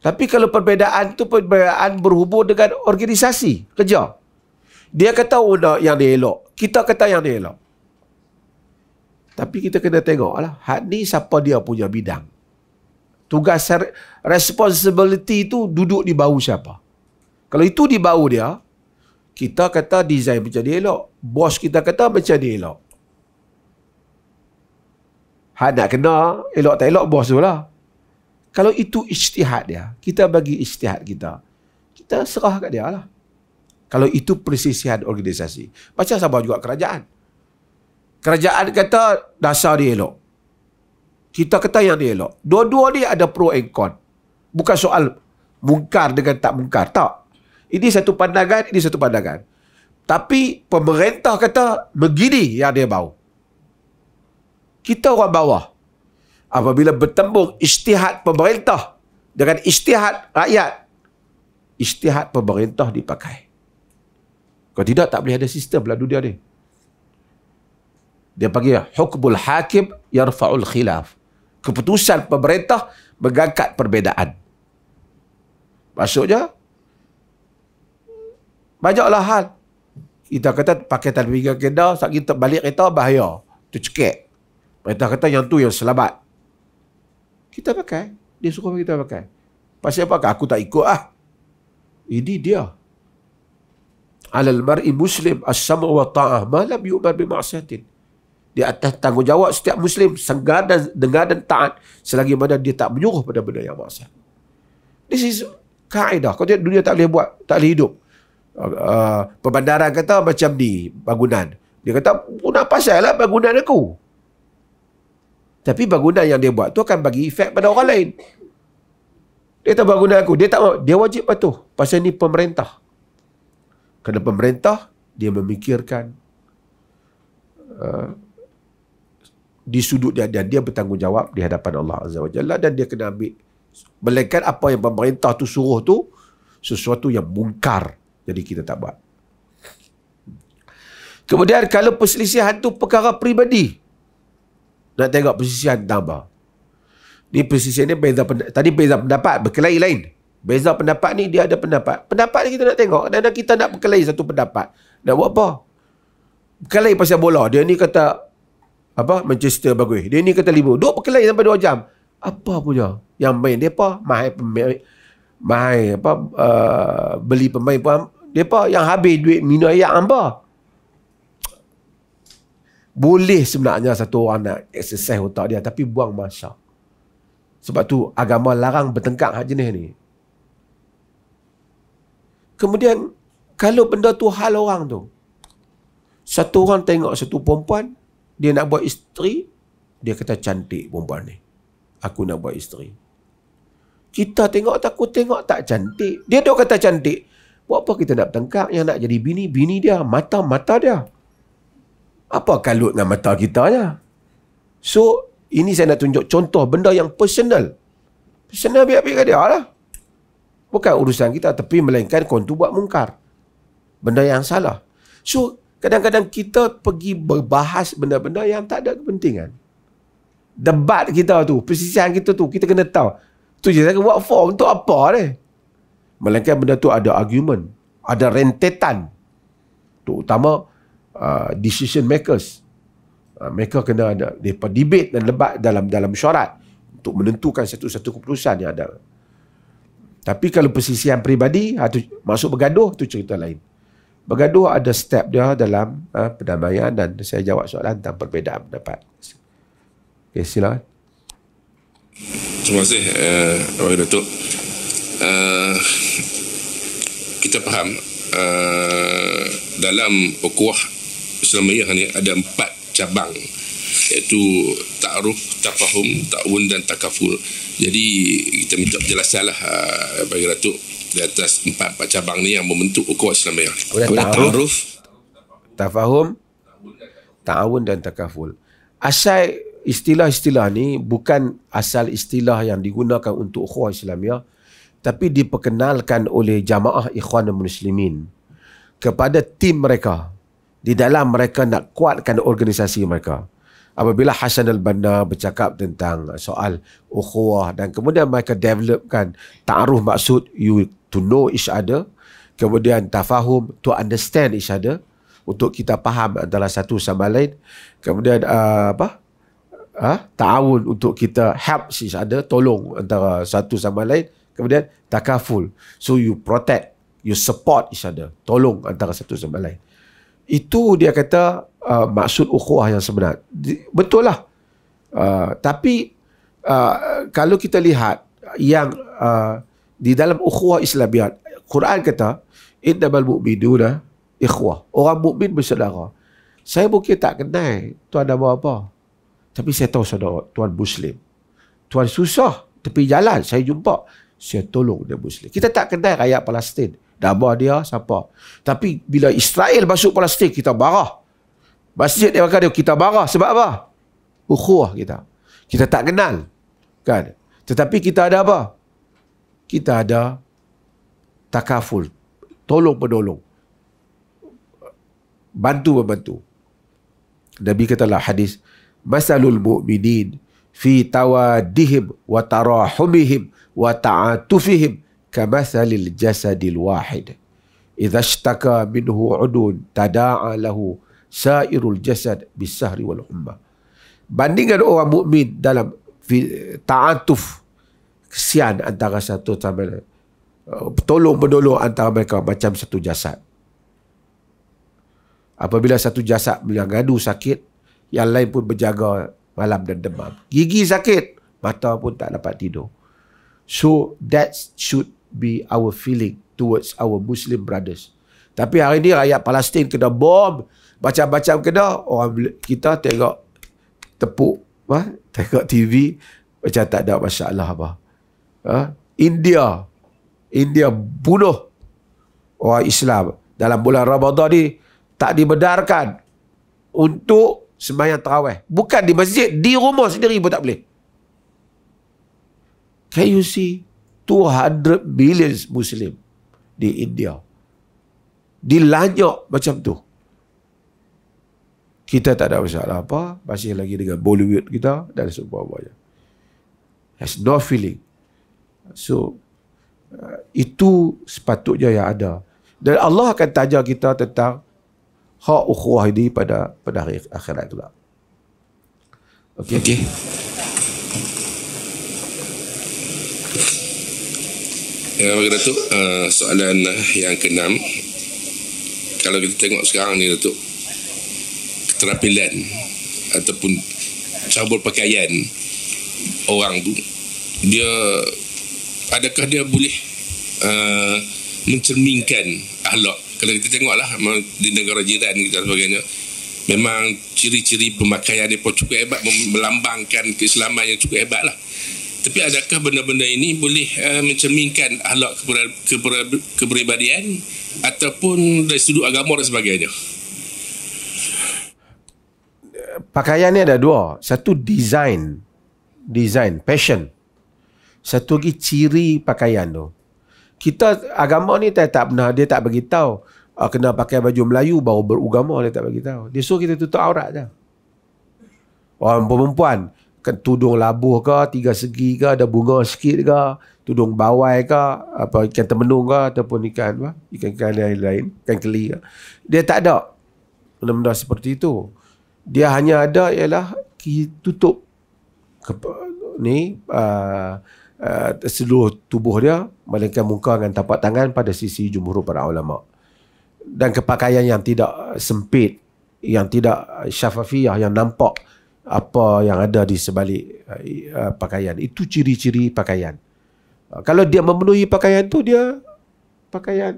tapi kalau perbezaan tu perbezaan berhubung dengan organisasi kerja dia kata oh, yang dia elok kita kata yang dia elok tapi kita kena tengoklah hak ni siapa dia punya bidang tugas responsibility itu duduk di bahu siapa kalau itu dibau dia, kita kata desain macam dia elok. Bos kita kata macam dia elok. Hak nak kena, elok tak elok bos tu lah. Kalau itu istihad dia, kita bagi istihad kita. Kita serah kat dia lah. Kalau itu persisian organisasi. Macam sama juga kerajaan. Kerajaan kata dasar dia elok. Kita kata yang dia elok. Dua-dua ni ada pro and con. Bukan soal mungkar dengan tak mungkar. Tak. Ini satu pandangan, ini satu pandangan. Tapi pemerintah kata begini yang dia bawa. Kita orang bawah. Apabila bertembung istihad pemerintah dengan istihad rakyat, istihad pemerintah dipakai. Kalau tidak, tak boleh ada sistem dalam dunia ni. Dia panggil hukmul hakim yarfa'ul khilaf. Keputusan pemerintah mengangkat perbezaan. Maksudnya, Banyaklah hal. Kita kata pakai tanpa kena, saat kita balik kereta bahaya. Itu cekik. Kita kata yang tu yang selamat. Kita pakai. Dia suruh kita pakai. Pasal apa? Aku tak ikut ah. Ini dia. Alal mar'i muslim as-sam'u wa ta'ah ma lam yu'mar bi Di atas tanggungjawab setiap muslim segar dan dengar dan taat selagi mana dia tak menyuruh pada benda yang maksiat. This is kaedah. Kau tengok dunia tak boleh buat, tak boleh hidup uh, ah, perbandaran kata macam ni bangunan. Dia kata pun apa lah bangunan aku. Tapi bangunan yang dia buat tu akan bagi efek pada orang lain. Dia tak bangunan aku. Dia tak dia wajib patuh. Pasal ni pemerintah. Kerana pemerintah dia memikirkan uh, di sudut dia dan dia bertanggungjawab di hadapan Allah Azza wa Jalla dan dia kena ambil melainkan apa yang pemerintah tu suruh tu sesuatu yang mungkar jadi kita tak buat. Kemudian kalau perselisihan tu perkara peribadi. Nak tengok perselisihan tentang apa? Ni perselisihan ni beza tadi beza pendapat berkelahi lain. Beza pendapat ni dia ada pendapat. Pendapat ni kita nak tengok. Dan kita nak berkelahi satu pendapat. Nak buat apa? Berkelahi pasal bola. Dia ni kata apa Manchester bagus. Dia ni kata Liverpool. Duk berkelahi sampai dua jam. Apa punya? Yang main dia apa? Mahal pemain. Mahal apa? Uh, beli pemain pun mereka yang habis duit minum air hamba. Boleh sebenarnya satu orang nak exercise otak dia tapi buang masa. Sebab tu agama larang bertengkak hak jenis ni. Kemudian kalau benda tu hal orang tu. Satu orang tengok satu perempuan dia nak buat isteri dia kata cantik perempuan ni. Aku nak buat isteri. Kita tengok tak aku tengok tak cantik. Dia tu kata cantik. Buat apa kita nak tengkak yang nak jadi bini? Bini dia, mata-mata dia. Apa kalut dengan mata kita ya? So, ini saya nak tunjuk contoh benda yang personal. Personal biar-biar dia lah. Bukan urusan kita, tapi melainkan kau tu buat mungkar. Benda yang salah. So, kadang-kadang kita pergi berbahas benda-benda yang tak ada kepentingan. Debat kita tu, persisian kita tu, kita kena tahu. Tu je saya buat form, untuk apa ni? Melainkan benda tu ada argument, ada rentetan. Terutama uh, decision makers. Uh, mereka kena ada depa debate dan lebat dalam dalam syarat untuk menentukan satu-satu keputusan yang ada. Tapi kalau persisian peribadi, atau ha, masuk bergaduh, tu cerita lain. Bergaduh ada step dia dalam uh, perdamaian dan saya jawab soalan tentang perbezaan pendapat. Okay, silakan. Terima kasih, uh, eh, Wahid Datuk. Eh, kita faham uh, dalam ukhuwah Islamiyah ni ada empat cabang iaitu ta'aruf, tafahum, ta'un dan takaful. Jadi kita minta penjelasanlah uh, eh, bagi Ratu di atas empat-empat cabang ni yang membentuk ukhuwah Islamiyah. Ta'aruf, tafahum, ta'un dan takaful. Asal istilah-istilah ni bukan asal istilah yang digunakan untuk ukhuwah Islamiyah tapi diperkenalkan oleh jamaah ikhwan muslimin kepada tim mereka di dalam mereka nak kuatkan organisasi mereka apabila Hasan al-Banna bercakap tentang soal ukhuwah dan kemudian mereka developkan ta'aruf maksud you to know each other kemudian tafahum to understand each other untuk kita faham antara satu sama lain kemudian uh, apa ha? ta'awun untuk kita help each other tolong antara satu sama lain Kemudian takaful. So you protect, you support each other. Tolong antara satu sama lain. Itu dia kata uh, maksud ukhuwah yang sebenar. Betul lah. Uh, tapi uh, kalau kita lihat yang uh, di dalam ukhuwah Islamiyat, Quran kata, Innamal mu'minuna ikhwah. Orang mukmin bersaudara. Saya mungkin tak kenal tuan nama apa. Tapi saya tahu saudara, tuan Muslim. Tuan susah tepi jalan, saya jumpa saya tolong dia Muslim. Kita tak kedai rakyat Palestin. Dabah dia siapa. Tapi bila Israel masuk Palestin kita barah. Masjid dia kata kita barah sebab apa? Ukhuah kita. Kita tak kenal. Kan? Tetapi kita ada apa? Kita ada takaful. Tolong menolong. Bantu membantu. Nabi kata lah hadis. Masalul mu'minin fi tawadihim wa tarahumihim wa ta'atufihim kamathalil jasadil wahid idza ishtaka minhu udun tada'a lahu sairul jasad bisahri wal umma bandingkan orang mukmin dalam ta'atuf kesian antara satu sama lain uh, tolong menolong antara mereka macam satu jasad apabila satu jasad yang mengadu sakit yang lain pun berjaga malam dan demam gigi sakit mata pun tak dapat tidur So that should be our feeling towards our Muslim brothers. Tapi hari ni rakyat Palestin kena bom, Baca-baca kena, orang kita tengok tepuk, ha? tengok TV, macam tak ada masalah apa. Ha? India, India bunuh orang Islam dalam bulan Ramadan ni tak dibedarkan untuk sembahyang terawih. Bukan di masjid, di rumah sendiri pun tak boleh. Can you see 200 billion Muslim di India? Dilanyak macam tu. Kita tak ada masalah apa. Masih lagi dengan Bollywood kita dan sebagainya. Has no feeling. So, uh, itu sepatutnya yang ada. Dan Allah akan tajar kita tentang hak ukhuwah ini pada, pada hari akhirat itulah. Okay. okay. Ya, bagi Datuk, uh, soalan uh, yang keenam. Kalau kita tengok sekarang ni Datuk, keterampilan ataupun cabur pakaian orang tu, dia adakah dia boleh uh, mencerminkan ahlak? Kalau kita tengok lah di negara jiran kita sebagainya, memang ciri-ciri pemakaian dia pun cukup hebat melambangkan keislaman yang cukup hebat lah tapi adakah benda-benda ini boleh uh, mencerminkan akhlak keperibadian ataupun dari sudut agama dan sebagainya? Pakaian ni ada dua. Satu design. Design. Passion. Satu lagi ciri pakaian tu. Kita agama ni tak, tak pernah, dia tak beritahu uh, kena pakai baju Melayu baru beragama dia tak beritahu. Dia suruh kita tutup aurat je. Orang perempuan, Kan tudung labuh ke, tiga segi ke, ada bunga sikit ke, tudung bawai ke, apa ikan temenung ke ataupun ikan apa? ikan ikan yang lain ikan keli ke. Dia tak ada benda-benda seperti itu. Dia hanya ada ialah tutup ni uh, uh, seluruh tubuh dia melainkan muka dengan tapak tangan pada sisi jumhur para ulama. Dan kepakaian yang tidak sempit, yang tidak syafafiyah, yang nampak apa yang ada di sebalik uh, uh, pakaian itu ciri-ciri pakaian uh, kalau dia memenuhi pakaian tu dia pakaian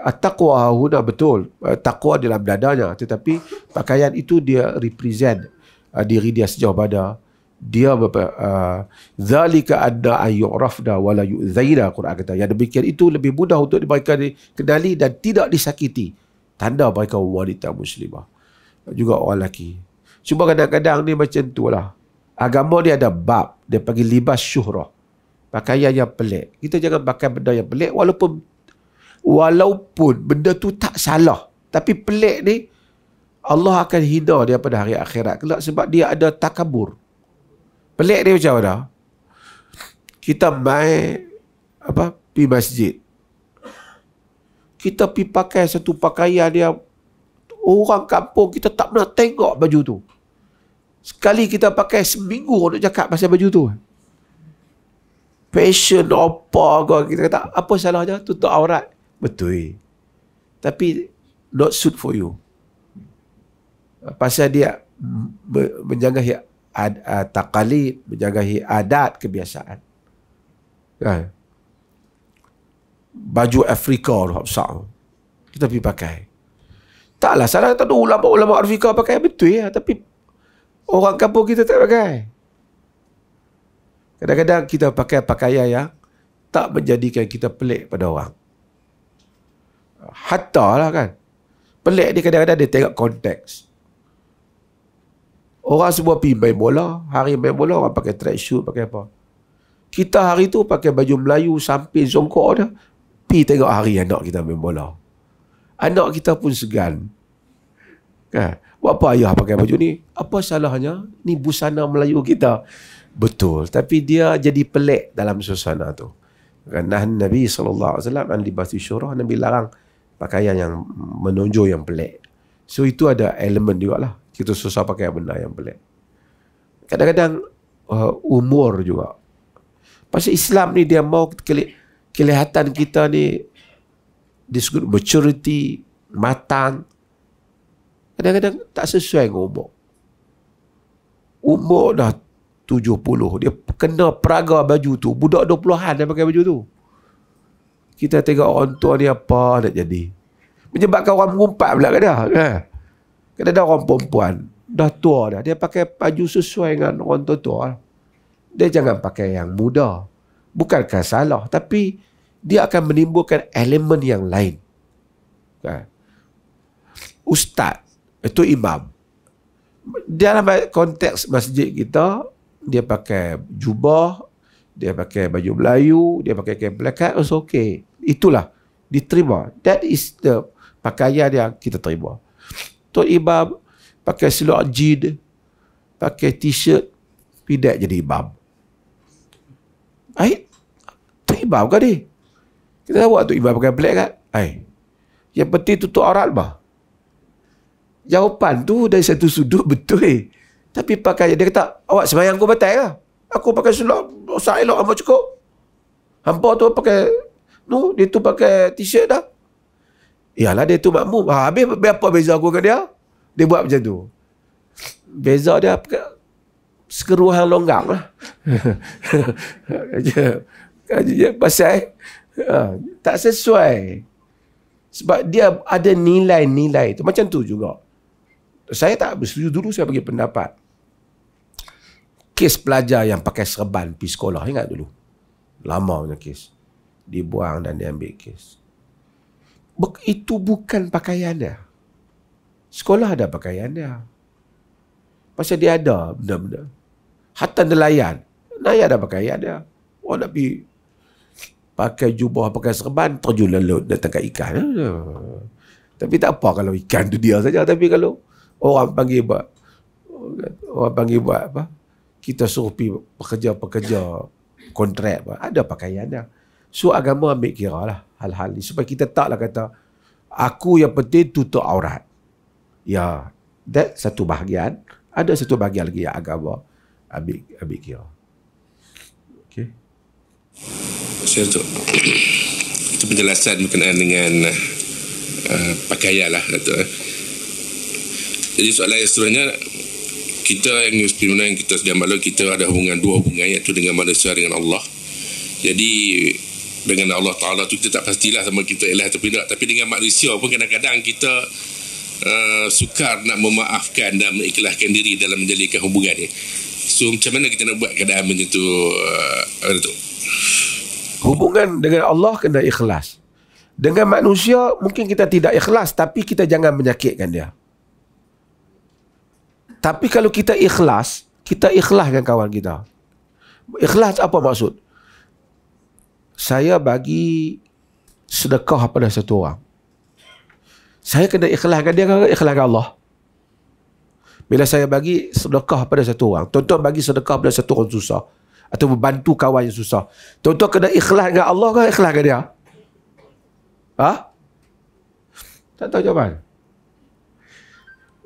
uh, taqwa huna betul uh, taqwa dalam dadanya tetapi pakaian itu dia represent uh, diri dia sejauh pada dia apa uh, zalika adda ayyurafda wala yuzaida Quran kata yang demikian itu lebih mudah untuk di kendali dan tidak disakiti tanda mereka wanita muslimah juga orang lelaki Cuma kadang-kadang ni macam tu lah. Agama ni ada bab. Dia panggil libas syuhrah. Pakaian yang pelik. Kita jangan pakai benda yang pelik walaupun walaupun benda tu tak salah. Tapi pelik ni Allah akan hina dia pada hari akhirat kelak sebab dia ada takabur. Pelik dia macam mana? Kita main apa pi masjid. Kita pi pakai satu pakaian dia orang kampung kita tak pernah tengok baju tu. Sekali kita pakai seminggu untuk cakap pasal baju tu. Fashion apa kau kita kata apa salahnya tutup aurat. Betul. Tapi not suit for you. Pasal dia menjaga ad, uh, ah, takalib, menjaga adat kebiasaan. Kan? Baju Afrika tu, Hapsa. Kita pergi pakai. Taklah, salah tak ada ulama-ulama Afrika pakai betul ya. Tapi Orang kampung kita tak pakai. Kadang-kadang kita pakai pakaian yang tak menjadikan kita pelik pada orang. Hatta lah kan. Pelik ni kadang-kadang dia tengok konteks. Orang semua pergi main bola. Hari main bola orang pakai track shoot, pakai apa. Kita hari tu pakai baju Melayu sampai songkok dah. Pi tengok hari anak kita main bola. Anak kita pun segan. Kan? Buat apa ayah pakai baju ni? Apa salahnya? Ni busana Melayu kita. Betul. Tapi dia jadi pelik dalam suasana tu. Kerana Nabi SAW yang dibasi syurah, Nabi larang pakaian yang menonjol yang pelik. So itu ada elemen juga lah. Kita susah pakai benda yang pelik. Kadang-kadang uh, umur juga. Pasal Islam ni dia mau keli- kelihatan kita ni disebut maturity, matang, Kadang-kadang tak sesuai dengan umur. Umur dah 70. Dia kena peraga baju tu. Budak 20-an dia pakai baju tu. Kita tengok orang tua ni apa nak jadi. Menyebabkan orang mengumpat pula kadang. Kadang, kadang ada orang perempuan. Dah tua dah. Dia pakai baju sesuai dengan orang tua-tua. Dia jangan pakai yang muda. Bukankah salah. Tapi dia akan menimbulkan elemen yang lain. Kan? Ustaz itu imam Dia dalam konteks masjid kita dia pakai jubah dia pakai baju Melayu dia pakai kain pelakat it's okay itulah diterima that is the pakaian yang kita terima tu imam pakai seluar jid, pakai t-shirt pidat jadi imam Aih, tu imam kan ni kita tahu tu imam pakai pelakat Aih, yang penting tutup orang bah jawapan tu dari satu sudut <laughs> betul eh. Tapi pakai dia kata, awak sembahyang kau batal lah. Aku pakai sulam, usah elok apa cukup. Hampa tu pakai, tu, dia tu pakai t-shirt dah. Yalah dia tu makmum. Ha, habis berapa beza aku dengan dia? Dia buat macam tu. Beza dia pakai sekeruhan longgang lah. <laughs> Kajian pasal ha, tak sesuai. Sebab dia ada nilai-nilai tu. Macam tu juga saya tak bersetuju dulu saya bagi pendapat kes pelajar yang pakai serban pi sekolah ingat dulu lama punya kes dibuang dan diambil kes itu bukan pakaian dia sekolah ada pakaian dia pasal dia ada benda-benda hatta nelayan nelayan ada pakaian dia orang nak pergi pakai jubah pakai serban terjun laut datang ke ikan hmm. tapi tak apa kalau ikan tu dia saja tapi kalau orang panggil buat orang panggil buat apa kita suruh pergi pekerja-pekerja kontrak apa ada pakaian dia so agama ambil kira lah hal-hal ni supaya kita taklah kata aku yang penting tutup aurat ya that satu bahagian ada satu bahagian lagi yang agama ambil ambil kira okey saya tu itu penjelasan berkenaan dengan uh, pakaian lah Datuk. Eh. Jadi soalan yang seterusnya kita yang sebenarnya yang kita sedang balik kita ada hubungan dua hubungan iaitu dengan manusia dengan Allah. Jadi dengan Allah Taala tu kita tak pastilah sama kita ialah atau tidak tapi dengan manusia pun kadang-kadang kita uh, sukar nak memaafkan dan mengikhlaskan diri dalam menjalikan hubungan ni. So macam mana kita nak buat keadaan macam tu uh, Hubungan dengan Allah kena ikhlas. Dengan manusia mungkin kita tidak ikhlas tapi kita jangan menyakitkan dia. Tapi kalau kita ikhlas, kita ikhlaskan kawan kita. Ikhlas apa maksud? Saya bagi sedekah pada satu orang. Saya kena ikhlaskan dia, kena ikhlaskan Allah. Bila saya bagi sedekah pada satu orang. Tuan-tuan bagi sedekah pada satu orang susah. Atau membantu kawan yang susah. Tuan-tuan kena ikhlas dengan Allah ke ikhlas dengan dia? Ha? Tak tahu jawapan.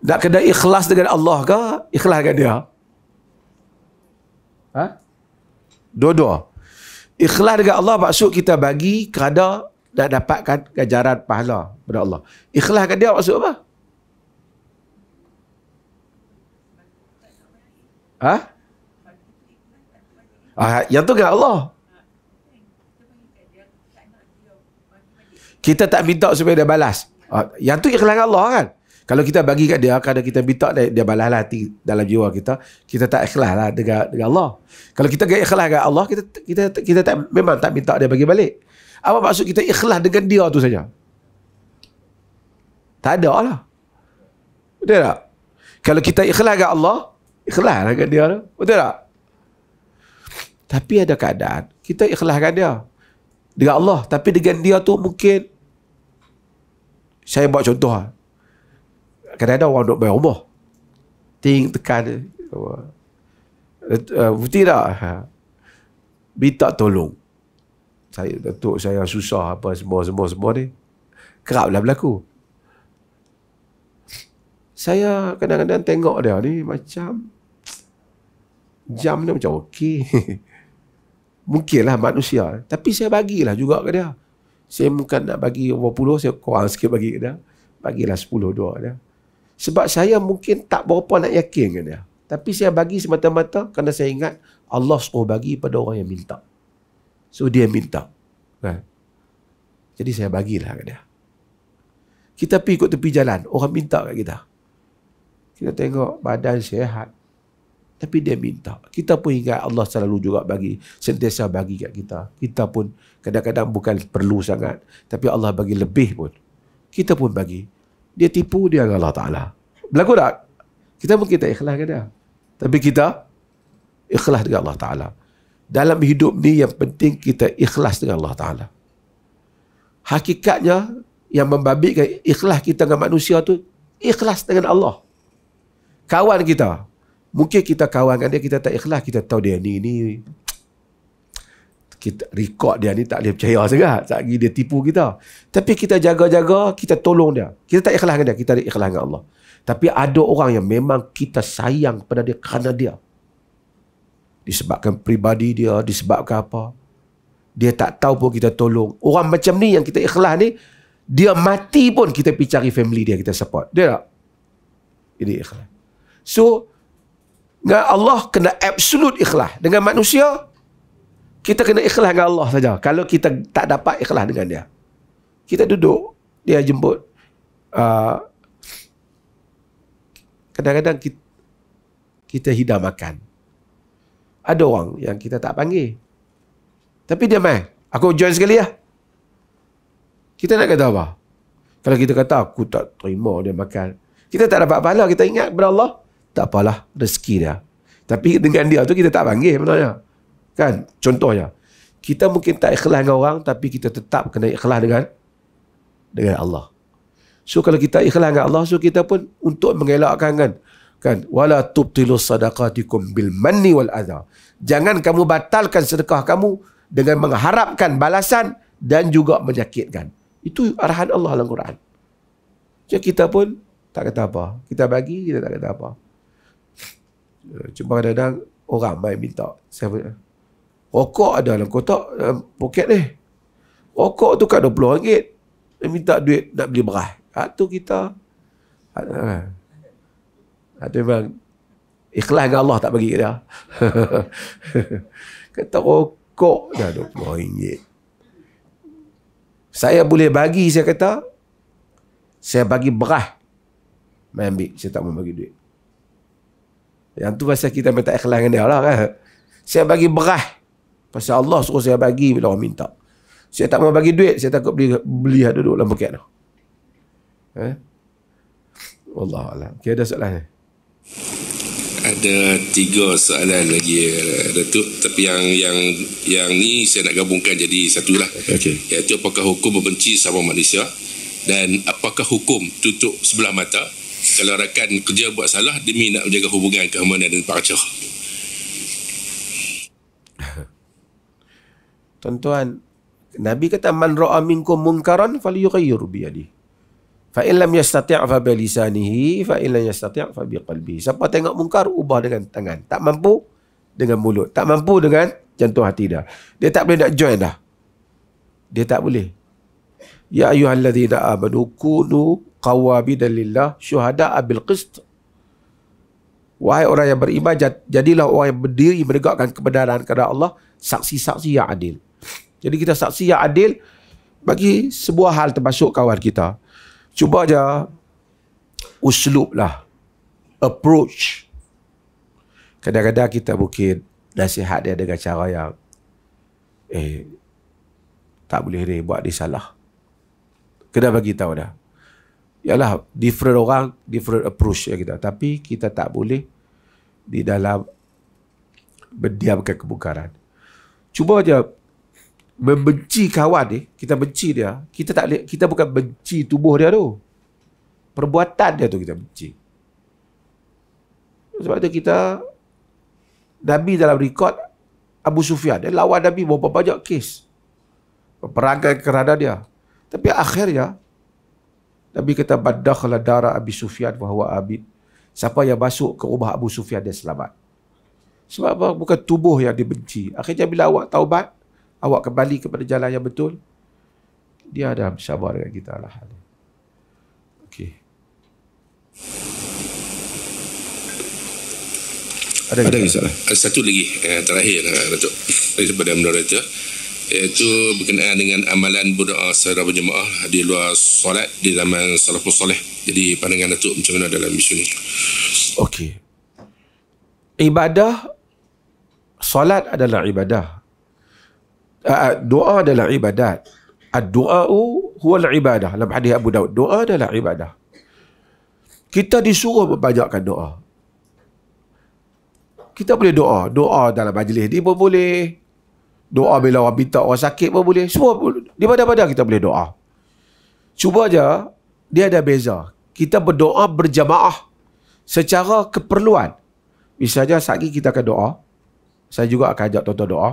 Nak kena ikhlas dengan Allah ke? Ikhlas dengan dia. Ha? Dua-dua. Ikhlas dengan Allah maksud kita bagi kerana nak dapatkan ganjaran pahala pada Allah. Ikhlas dengan dia maksud apa? Ha? Ah, yang tu dengan Allah. Kita tak minta supaya dia balas. Ah, yang tu ikhlas Allah kan? Kalau kita bagi kat dia, kadang kita minta dia, dia balas lah hati dalam jiwa kita. Kita tak ikhlas lah dengan, dengan Allah. Kalau kita tak ikhlas dengan Allah, kita, kita kita kita tak memang tak minta dia bagi balik. Apa maksud kita ikhlas dengan dia tu saja? Tak ada lah. Betul tak? Kalau kita ikhlas dengan Allah, ikhlas lah dengan dia tu. Betul tak? Tapi ada keadaan, kita ikhlas dengan dia. Dengan Allah. Tapi dengan dia tu mungkin, saya buat contoh lah kadang-kadang orang duduk bayar rumah. Ting tekan. Uh, tak? Ha. Minta tolong. Saya, Datuk saya susah apa semua-semua-semua ni. Kerap lah berlaku. Saya kadang-kadang tengok dia ni macam jam ni macam okey. <laughs> Mungkinlah manusia. Tapi saya bagilah juga ke dia. Saya bukan nak bagi 20, saya kurang sikit bagi ke dia. Bagilah 10 dua dia. Sebab saya mungkin tak berapa nak yakin dengan dia. Tapi saya bagi semata-mata kerana saya ingat Allah suruh bagi pada orang yang minta. So dia minta. Kan? Jadi saya bagilah kat dia. Kita pergi ikut tepi jalan. Orang minta kat kita. Kita tengok badan sihat. Tapi dia minta. Kita pun ingat Allah selalu juga bagi. Sentiasa bagi kat kita. Kita pun kadang-kadang bukan perlu sangat. Tapi Allah bagi lebih pun. Kita pun bagi dia tipu dia dengan Allah Ta'ala. Berlaku tak? Kita pun kita ikhlas ke dia. Tapi kita ikhlas dengan Allah Ta'ala. Dalam hidup ni yang penting kita ikhlas dengan Allah Ta'ala. Hakikatnya yang membabitkan ikhlas kita dengan manusia tu ikhlas dengan Allah. Kawan kita. Mungkin kita kawan dengan dia, kita tak ikhlas. Kita tahu dia ni, ni, kita record dia ni tak boleh percaya sangat. Tak lagi dia tipu kita. Tapi kita jaga-jaga, kita tolong dia. Kita tak ikhlas dengan dia, kita ikhlas dengan Allah. Tapi ada orang yang memang kita sayang pada dia kerana dia. Disebabkan pribadi dia, disebabkan apa. Dia tak tahu pun kita tolong. Orang macam ni yang kita ikhlas ni, dia mati pun kita pergi cari family dia, kita support. Dia tak? Ini ikhlas. So, dengan Allah kena absolut ikhlas. Dengan manusia, kita kena ikhlas dengan Allah saja. Kalau kita tak dapat ikhlas dengan dia. Kita duduk, dia jemput. Uh, kadang-kadang kita, kita hidang makan. Ada orang yang kita tak panggil. Tapi dia main. Aku join sekali lah. Kita nak kata apa? Kalau kita kata aku tak terima dia makan. Kita tak dapat pahala. Kita ingat kepada Allah. Tak apalah rezeki dia. Tapi dengan dia tu kita tak panggil sebenarnya. Ya. Kan? Contohnya, kita mungkin tak ikhlas dengan orang tapi kita tetap kena ikhlas dengan dengan Allah. So kalau kita ikhlas dengan Allah, so kita pun untuk mengelakkan kan. Kan? Wala tubtilu sadaqatikum bil manni wal adha. Jangan kamu batalkan sedekah kamu dengan mengharapkan balasan dan juga menyakitkan. Itu arahan Allah dalam Quran. Jadi kita pun tak kata apa. Kita bagi, kita tak kata apa. Cuma kadang-kadang orang main minta. Saya Rokok ada dalam kotak dalam poket ni. Rokok tu kat RM20. Dia minta duit nak beli beras. Itu kita. Itu ha, ha. memang ikhlas dengan Allah tak bagi dia. <laughs> Kata rokok dah RM20. Saya boleh bagi, saya kata. Saya bagi beras. Main ambil, saya tak mau bagi duit. Yang tu pasal kita minta ikhlas dengan dia lah kan. Saya bagi beras. Pasal Allah suruh saya bagi bila orang minta. Saya tak mau bagi duit, saya takut beli beli hak duduk dalam bukit tu. Eh? Wallahu alam. Okey ada soalan ni. Ada tiga soalan lagi Ada tu, tapi yang yang yang ni saya nak gabungkan jadi satulah. Okey. Iaitu apakah hukum membenci sama manusia dan apakah hukum tutup sebelah mata kalau rakan kerja buat salah demi nak menjaga hubungan keamanan dan pacar? Tuan-tuan, Nabi kata man ra'a minkum munkaran falyughayyir bi yadihi. Fa in lam yastati' fa bi lisanihi, fa in lam yastati' fa bi qalbihi. Siapa tengok mungkar ubah dengan tangan. Tak mampu dengan mulut, tak mampu dengan jantung hati dah. Dia tak boleh nak join dah. Dia tak boleh. Ya ayyuhallazina amanu kunu qawabida lillah syuhada bil qist. Wahai orang yang beriman, jadilah orang yang berdiri menegakkan kebenaran kepada Allah, saksi-saksi yang adil. Jadi kita saksi yang adil bagi sebuah hal termasuk kawan kita. Cuba aja uslub lah. Approach. Kadang-kadang kita mungkin nasihat dia dengan cara yang eh tak boleh dia buat dia salah. Kena bagi tahu dah. Yalah, different orang, different approach ya kita. Tapi kita tak boleh di dalam berdiamkan kebukaran. Cuba aja membenci kawan ni, kita benci dia, kita tak kita bukan benci tubuh dia tu. Perbuatan dia tu kita benci. Sebab tu kita Nabi dalam rekod Abu Sufyan dia lawan Nabi berapa banyak kes. Perangai kerana dia. Tapi akhirnya Nabi kata badakhala darah Abu Sufyan bahawa huwa abid. Siapa yang masuk ke rumah Abu Sufyan dia selamat. Sebab apa? Bukan tubuh yang dibenci. Akhirnya bila awak taubat, awak kembali kepada jalan yang betul dia ada bersabar dengan kita lah okey ada ada salah satu lagi eh, terakhir eh, Datuk daripada moderator iaitu berkenaan dengan amalan berdoa secara berjemaah di luar solat di zaman salafus soleh jadi pandangan Datuk macam mana dalam isu ni okey ibadah solat adalah ibadah Ah, ah, doa adalah ibadat. Doa huwal ibadah. Dalam hadis Abu Daud, doa adalah ibadah. Kita disuruh membanyakkan doa. Kita boleh doa. Doa dalam majlis ni pun boleh. Doa bila orang minta orang sakit pun boleh. Semua di mana-mana kita boleh doa. Cuba saja. dia ada beza. Kita berdoa berjamaah secara keperluan. Misalnya saat ini kita akan doa. Saya juga akan ajak tuan-tuan doa.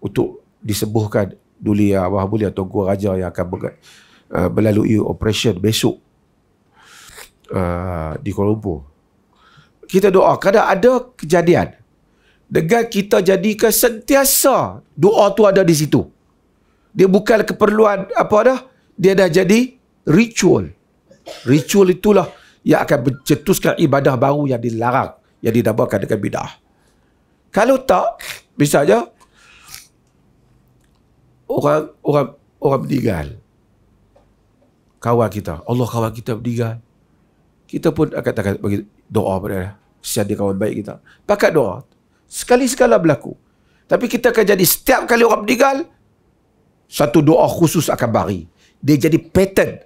Untuk Disembuhkan duli Abah Buli atau Gua Raja yang akan ber, uh, berlalui operation besok uh, di Kuala Lumpur. Kita doa. Kadang ada kejadian. Dengan kita jadikan sentiasa doa tu ada di situ. Dia bukan keperluan apa dah. Dia dah jadi ritual. Ritual itulah yang akan mencetuskan ibadah baru yang dilarang. Yang didabarkan dengan bidah. Kalau tak, misalnya Oh. orang orang orang meninggal kawan kita Allah kawan kita meninggal kita pun akan takkan bagi doa pada dia siap dia kawan baik kita pakat doa sekali sekala berlaku tapi kita akan jadi setiap kali orang meninggal satu doa khusus akan bagi dia jadi pattern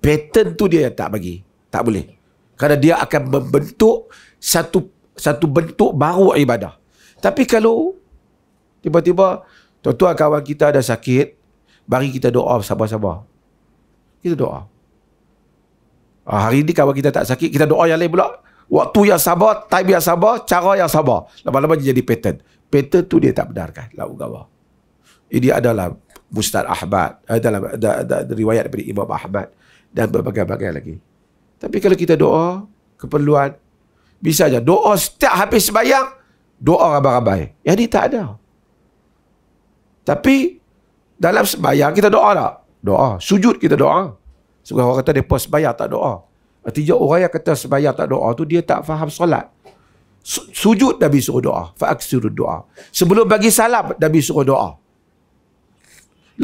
pattern tu dia yang tak bagi tak boleh kerana dia akan membentuk satu satu bentuk baru ibadah tapi kalau tiba-tiba Tentu kawan kita ada sakit, bagi kita doa sabar-sabar. Kita doa. Ah, hari ini kawan kita tak sakit, kita doa yang lain pula. Waktu yang sabar, time yang sabar, cara yang sabar. Lama-lama jadi pattern. Pattern tu dia tak benarkan. Lalu gawah. Ini adalah Mustad Ahmad. Eh, dalam, ada, ada, ada, riwayat daripada Imam Ahmad. Dan berbagai-bagai lagi. Tapi kalau kita doa, keperluan, bisa saja. Doa setiap habis bayang doa rabai-rabai. Yang ini tak ada. Tak ada. Tapi dalam sembahyang kita doa tak? Doa. Sujud kita doa. Sebab orang kata mereka sembahyang tak doa. Artinya orang yang kata sembahyang tak doa tu dia tak faham solat. Sujud Nabi suruh doa. Fa'ak suruh doa. Sebelum bagi salam Nabi suruh doa.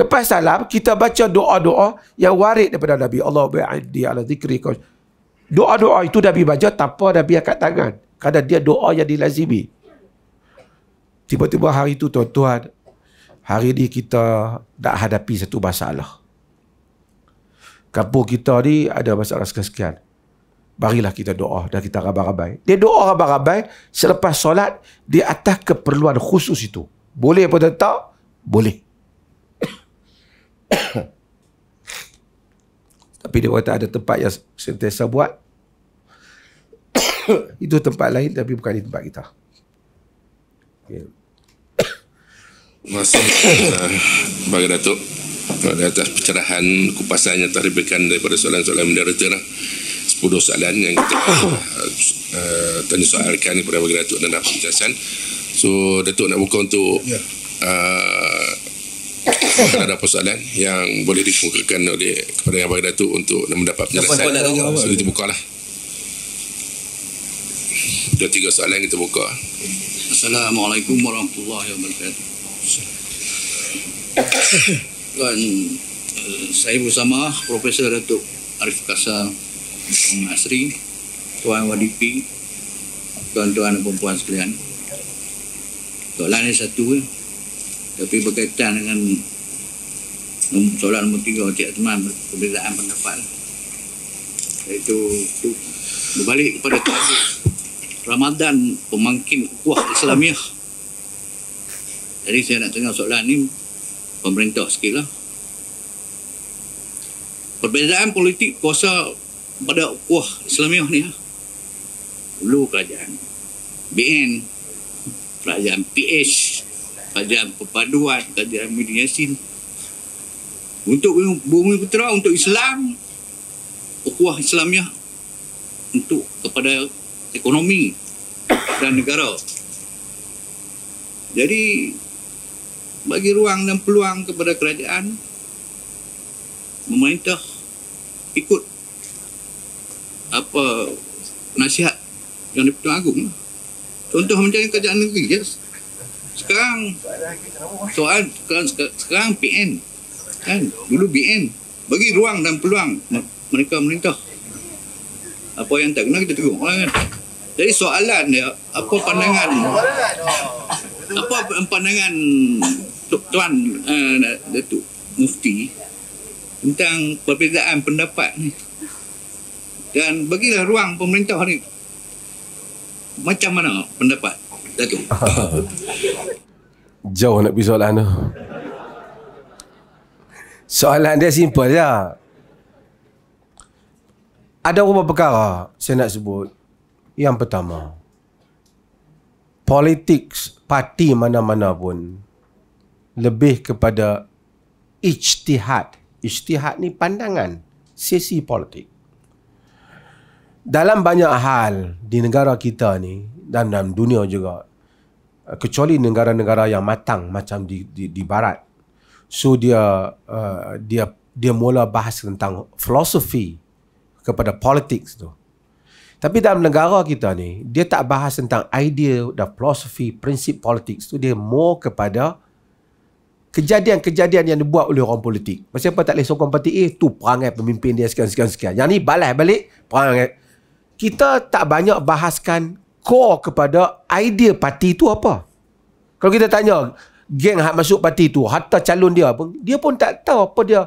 Lepas salam kita baca doa-doa yang warid daripada Nabi. Allah bi'adhi ala zikri kau. Doa-doa itu Nabi baca tanpa Nabi angkat tangan. Kadang dia doa yang dilazimi. Tiba-tiba hari itu tuan-tuan hari ni kita nak hadapi satu masalah. Kampung kita ni ada masalah sekian-sekian. Barilah kita doa dan kita rabai-rabai. Dia doa rabai-rabai selepas solat di atas keperluan khusus itu. Boleh pun tak? Boleh. <coughs> Tapi dia kata ada tempat yang sentiasa buat. <coughs> itu tempat lain tapi bukan di tempat kita. Okay. Terima kasih <coughs> eh, Bagi Datuk pada atas pencerahan kupasannya telah diberikan daripada soalan-soalan moderator lah. sepuluh soalan yang kita uh, <coughs> tanya soalkan kepada Bagi Datuk dan Dapak Penjelasan So Datuk nak buka untuk uh, <coughs> ada apa soalan yang boleh dikemukakan oleh kepada yang bagi Datuk untuk mendapat penjelasan so kita buka lah dua tiga soalan kita buka Assalamualaikum warahmatullahi wabarakatuh Tuan uh, eh, Saibu Samah, Profesor Datuk Arif Kasa Tuan Asri, Tuan Wadipi, Tuan-tuan dan perempuan sekalian. Soalan ni satu eh. Tapi berkaitan dengan soalan nombor tiga, Cik Teman, perbezaan pendapat. Itu, itu berbalik kepada tadi. Ramadan pemangkin kuah Islamiah. Jadi saya nak tengok soalan ini pemerintah sikit lah. Perbezaan politik kuasa pada kuah Islamiah ni lah. Dulu kerajaan BN, kerajaan PH, kerajaan perpaduan, kerajaan Midi Yassin. Untuk bumi putera, untuk Islam, kuah Islamiah untuk kepada ekonomi dan negara. Jadi bagi ruang dan peluang kepada kerajaan memerintah ikut apa nasihat yang dipertuan agung contoh macam kerajaan negeri ya. sekarang soal sekarang, sekarang PN kan dulu BN bagi ruang dan peluang mereka memerintah apa yang tak guna kita tegur kan? jadi soalan dia apa pandangan apa pandangan tuan uh, Datuk Mufti tentang perbezaan pendapat ni dan bagilah ruang pemerintah hari macam mana pendapat Datuk <laughs> jauh nak pergi soalan tu soalan dia simple je ya? ada beberapa perkara saya nak sebut yang pertama politik parti mana-mana pun lebih kepada ijtihad. Ijtihad ni pandangan sesi politik. Dalam banyak hal di negara kita ni dan dalam dunia juga kecuali negara-negara yang matang macam di di, di barat. So dia uh, dia dia mula bahas tentang filosofi kepada politik tu. Uh, tapi dalam negara kita ni, dia tak bahas tentang idea, the filosofi, prinsip politik. Itu dia more kepada kejadian-kejadian yang dibuat oleh orang politik. Macam apa tak boleh sokong parti A, tu perangai pemimpin dia sekian-sekian-sekian. Yang ni balas balik, perangai. Kita tak banyak bahaskan core kepada idea parti tu apa. Kalau kita tanya, geng hak masuk parti tu, harta calon dia pun, dia pun tak tahu apa dia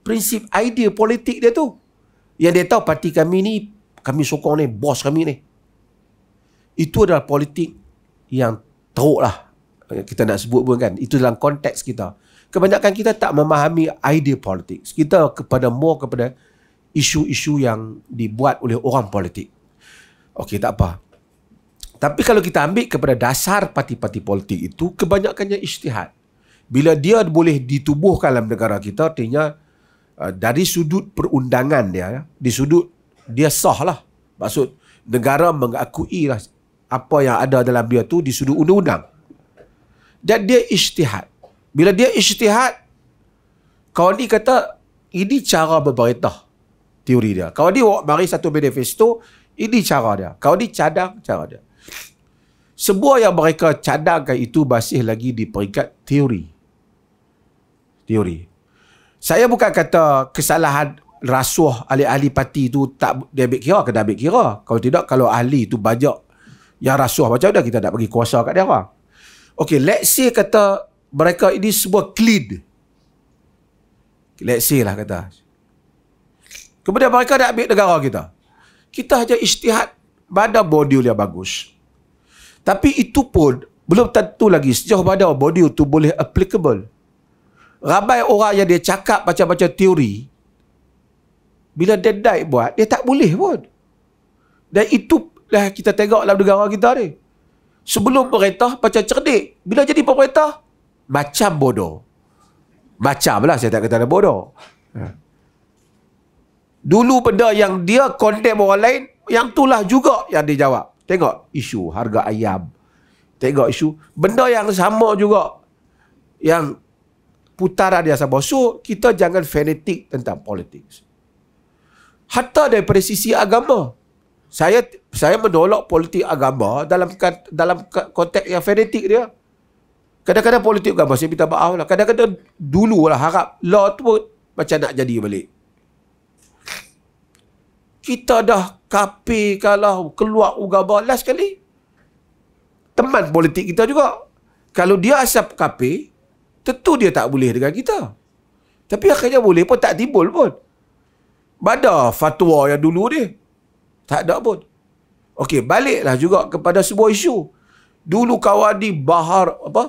prinsip idea politik dia tu. Yang dia tahu parti kami ni kami sokong ni, bos kami ni. Itu adalah politik yang teruk lah. Kita nak sebut pun kan. Itu dalam konteks kita. Kebanyakan kita tak memahami idea politik. Kita kepada more kepada isu-isu yang dibuat oleh orang politik. Okey, tak apa. Tapi kalau kita ambil kepada dasar parti-parti politik itu, kebanyakannya isytihad. Bila dia boleh ditubuhkan dalam negara kita, artinya uh, dari sudut perundangan dia, ya, di sudut dia sah lah. Maksud negara mengakui lah apa yang ada dalam dia tu di sudut undang-undang. Dan dia isytihad. Bila dia isytihad, kawan ni kata, ini cara berberitah teori dia. Kawan ni oh, mari satu manifesto, ini cara dia. Kawan ni cadang cara dia. Semua yang mereka cadangkan itu masih lagi di peringkat teori. Teori. Saya bukan kata kesalahan rasuah ahli-ahli parti tu tak dia ambil kira ke dah ambil kira. Kalau tidak kalau ahli tu bajak yang rasuah macam dah kita tak bagi kuasa kat dia orang. Okay, let's say kata mereka ini sebuah clean. Let's say lah kata. Kemudian mereka dah ambil negara kita. Kita hanya isytihad badan body dia bagus. Tapi itu pun belum tentu lagi sejauh mana body tu boleh applicable. Ramai orang yang dia cakap macam-macam teori, bila dia diet buat, dia tak boleh pun. Dan itu dah kita tengok dalam negara kita ni. Sebelum pemerintah macam cerdik. Bila jadi pemerintah, macam bodoh. Macam lah saya tak kata dia bodoh. Ha. Dulu benda yang dia condemn orang lain, yang itulah juga yang dia jawab. Tengok isu harga ayam. Tengok isu. Benda yang sama juga. Yang putaran dia sama. So, kita jangan fanatik tentang politik hatta daripada sisi agama. Saya saya menolak politik agama dalam dalam konteks yang fanatik dia. Kadang-kadang politik agama saya minta maaf lah. Kadang-kadang dulu lah harap law tu macam nak jadi balik. Kita dah kapi kalau keluar ugama last kali. Teman politik kita juga. Kalau dia asap kapi, tentu dia tak boleh dengan kita. Tapi akhirnya boleh pun tak timbul pun. Bada fatwa yang dulu dia. Tak ada pun. Okey, baliklah juga kepada sebuah isu. Dulu di Bahar apa?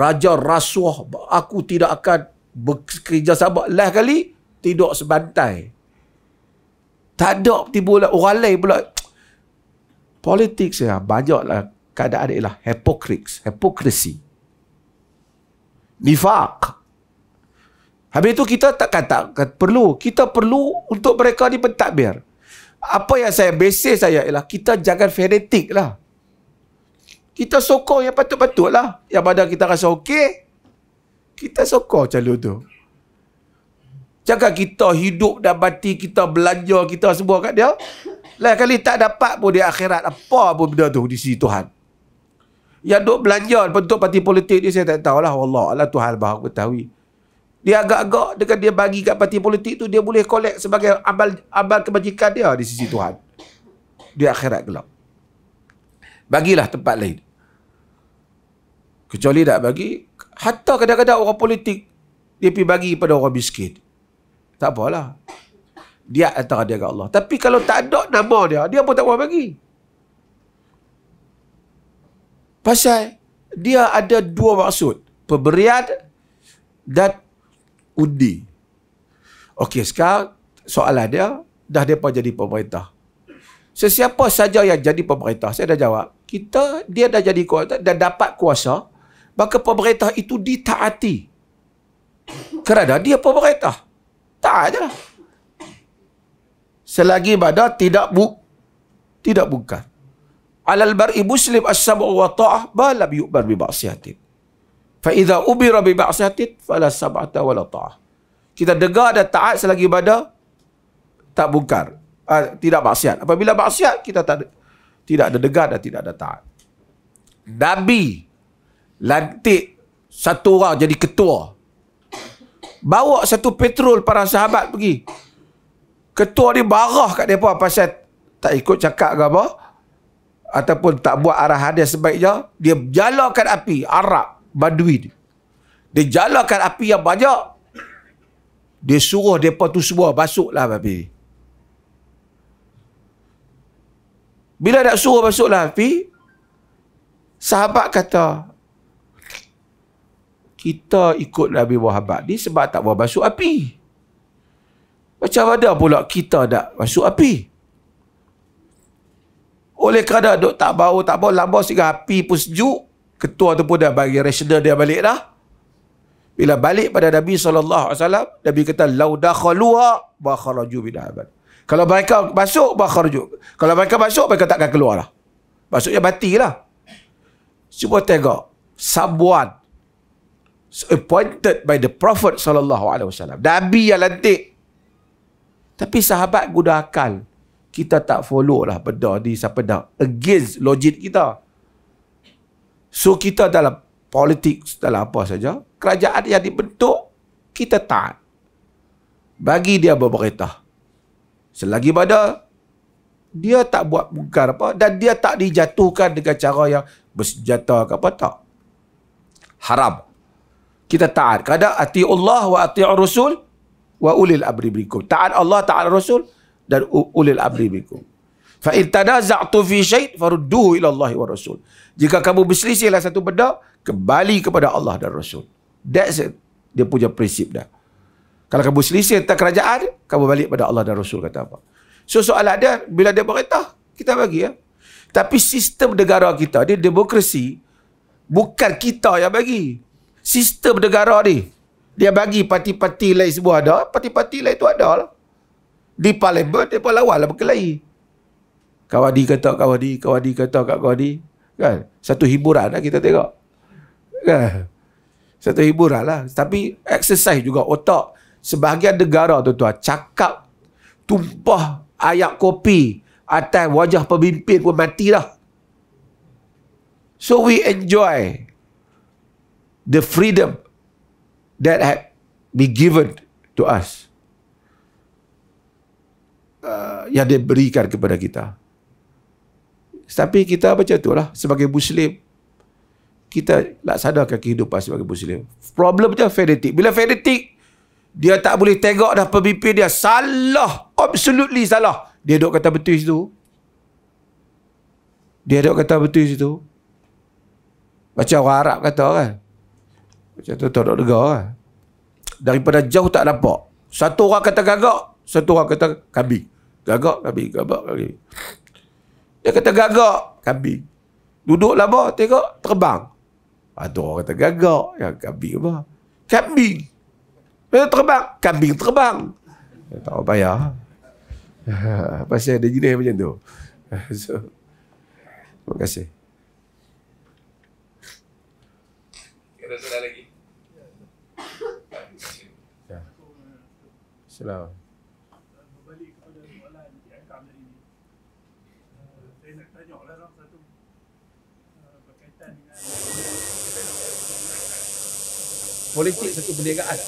Raja Rasuah aku tidak akan bekerja sama last kali tidak sebantai. Tak ada tiba-tiba orang lain pula politik saya lah, banyaklah keadaan adalah hypocrites, hypocrisy. nifak. Habis itu kita takkan tak kan, kan, perlu. Kita perlu untuk mereka ni pentadbir. Apa yang saya basis saya ialah kita jangan fanatik lah. Kita sokong yang patut-patut lah. Yang pada kita rasa okey, kita sokong calon tu. Jangan kita hidup dan mati, kita belanja kita semua kat dia. Lain kali tak dapat pun di akhirat apa pun benda tu di sisi Tuhan. Yang duk belanja bentuk parti politik ni saya tak tahulah. Wallah Allah Tuhan bahagia ketahui dia agak-agak dengan dia bagi kat parti politik tu dia boleh collect sebagai amal amal kebajikan dia di sisi Tuhan. dia akhirat gelap. Bagilah tempat lain. Kecuali tak bagi, hatta kadang-kadang orang politik dia pergi bagi pada orang miskin. Tak apalah. Dia antara dia dengan Allah. Tapi kalau tak ada nama dia, dia pun tak mau bagi. Pasal dia ada dua maksud. Pemberian dan undi. Okey, sekarang soalan dia, dah mereka jadi pemerintah. Sesiapa saja yang jadi pemerintah, saya dah jawab, kita, dia dah jadi kuasa, dan dapat kuasa, maka pemerintah itu ditaati. Kerana dia pemerintah. Tak ada. Selagi pada tidak bu, tidak bukan. Alal bar'i muslim as-sabu wa ta'ah ba lam yu'mar bi ma'siyatin. Fa idza ubira bi ba'siyatin fala sab'ata wala ta'ah. Kita degar dan taat selagi pada tak bukar, Uh, ah, tidak maksiat. Apabila maksiat kita tak tidak ada degar dan tidak ada taat. Nabi lantik satu orang jadi ketua. Bawa satu petrol para sahabat pergi. Ketua ni barah kat depa pasal tak ikut cakap ke apa ataupun tak buat arahan dia sebaiknya dia jalankan api Arab badui tu. Dia jalakan api yang banyak. Dia suruh mereka tu semua lah api. Bila nak suruh basuklah api, sahabat kata, kita ikut Nabi Muhammad ni sebab tak boleh basuh api. Macam mana pula kita nak basuh api? Oleh kerana duk tak bau, tak bau, lama sehingga api pun sejuk, ketua tu pun dah bagi resident dia balik dah. Bila balik pada Nabi SAW, Nabi kata, Lauda khalua bakharaju bidahabat. Kalau mereka masuk, bakharaju. Kalau mereka masuk, mereka takkan keluar lah. Masuknya batilah. lah. Cuba tengok. Someone appointed by the Prophet SAW. Nabi yang lantik. Tapi sahabat guna akal. Kita tak follow lah benda ni siapa dah Against logic Kita. So kita dalam politik, dalam apa saja, kerajaan yang dibentuk, kita taat. Bagi dia berberita. Selagi pada, dia tak buat mungkar apa dan dia tak dijatuhkan dengan cara yang bersenjata ke apa tak. Haram. Kita taat. Kadang ati Allah wa ati Rasul wa ulil abri berikut. Taat Allah, taat Rasul dan ulil abri berikut. Fa irtadaza'tu fi syait, farudduhu ila Allah wa Rasul. Jika kamu berselisihlah satu benda, kembali kepada Allah dan Rasul. That's it. Dia punya prinsip dah. Kalau kamu selisih tentang kerajaan, kamu balik kepada Allah dan Rasul kata apa. So soalan dia, bila dia berkaitan, kita bagi ya. Tapi sistem negara kita, dia demokrasi, bukan kita yang bagi. Sistem negara ni, dia bagi parti-parti lain sebuah ada, parti-parti lain tu ada lah. Di parlimen, dia pun lawan lah berkelahi. Kawadi kata kawadi, kawadi kata kat kawadi. Kan? Satu hiburan lah kita tengok. Kan? Satu hiburan lah. Tapi exercise juga otak. Sebahagian negara tu tuan cakap tumpah ayak kopi atas wajah pemimpin pun mati dah. So we enjoy the freedom that had been given to us. Uh, yang diberikan kepada kita tapi kita macam tu lah sebagai Muslim kita laksanakan kehidupan sebagai Muslim problem dia fanatik bila fanatik dia tak boleh tengok dah pemimpin dia salah absolutely salah dia duk kata betul situ dia duk kata betul situ macam orang Arab kata kan macam tu tak negara kan daripada jauh tak nampak satu orang kata gagak satu orang kata kambing gagak kambing gagak kambing, gagak, kambing. Dia kata gagak kambing. duduklah lah tengok terbang. Ada orang kata gagak yang kambing apa? Kambing. Dia terbang, kambing terbang. Tak payah. <laughs> Pasal ada jenis macam tu. <laughs> So, terima kasih. Kita sudah lagi. Ya. Selamat. politik satu perniagaan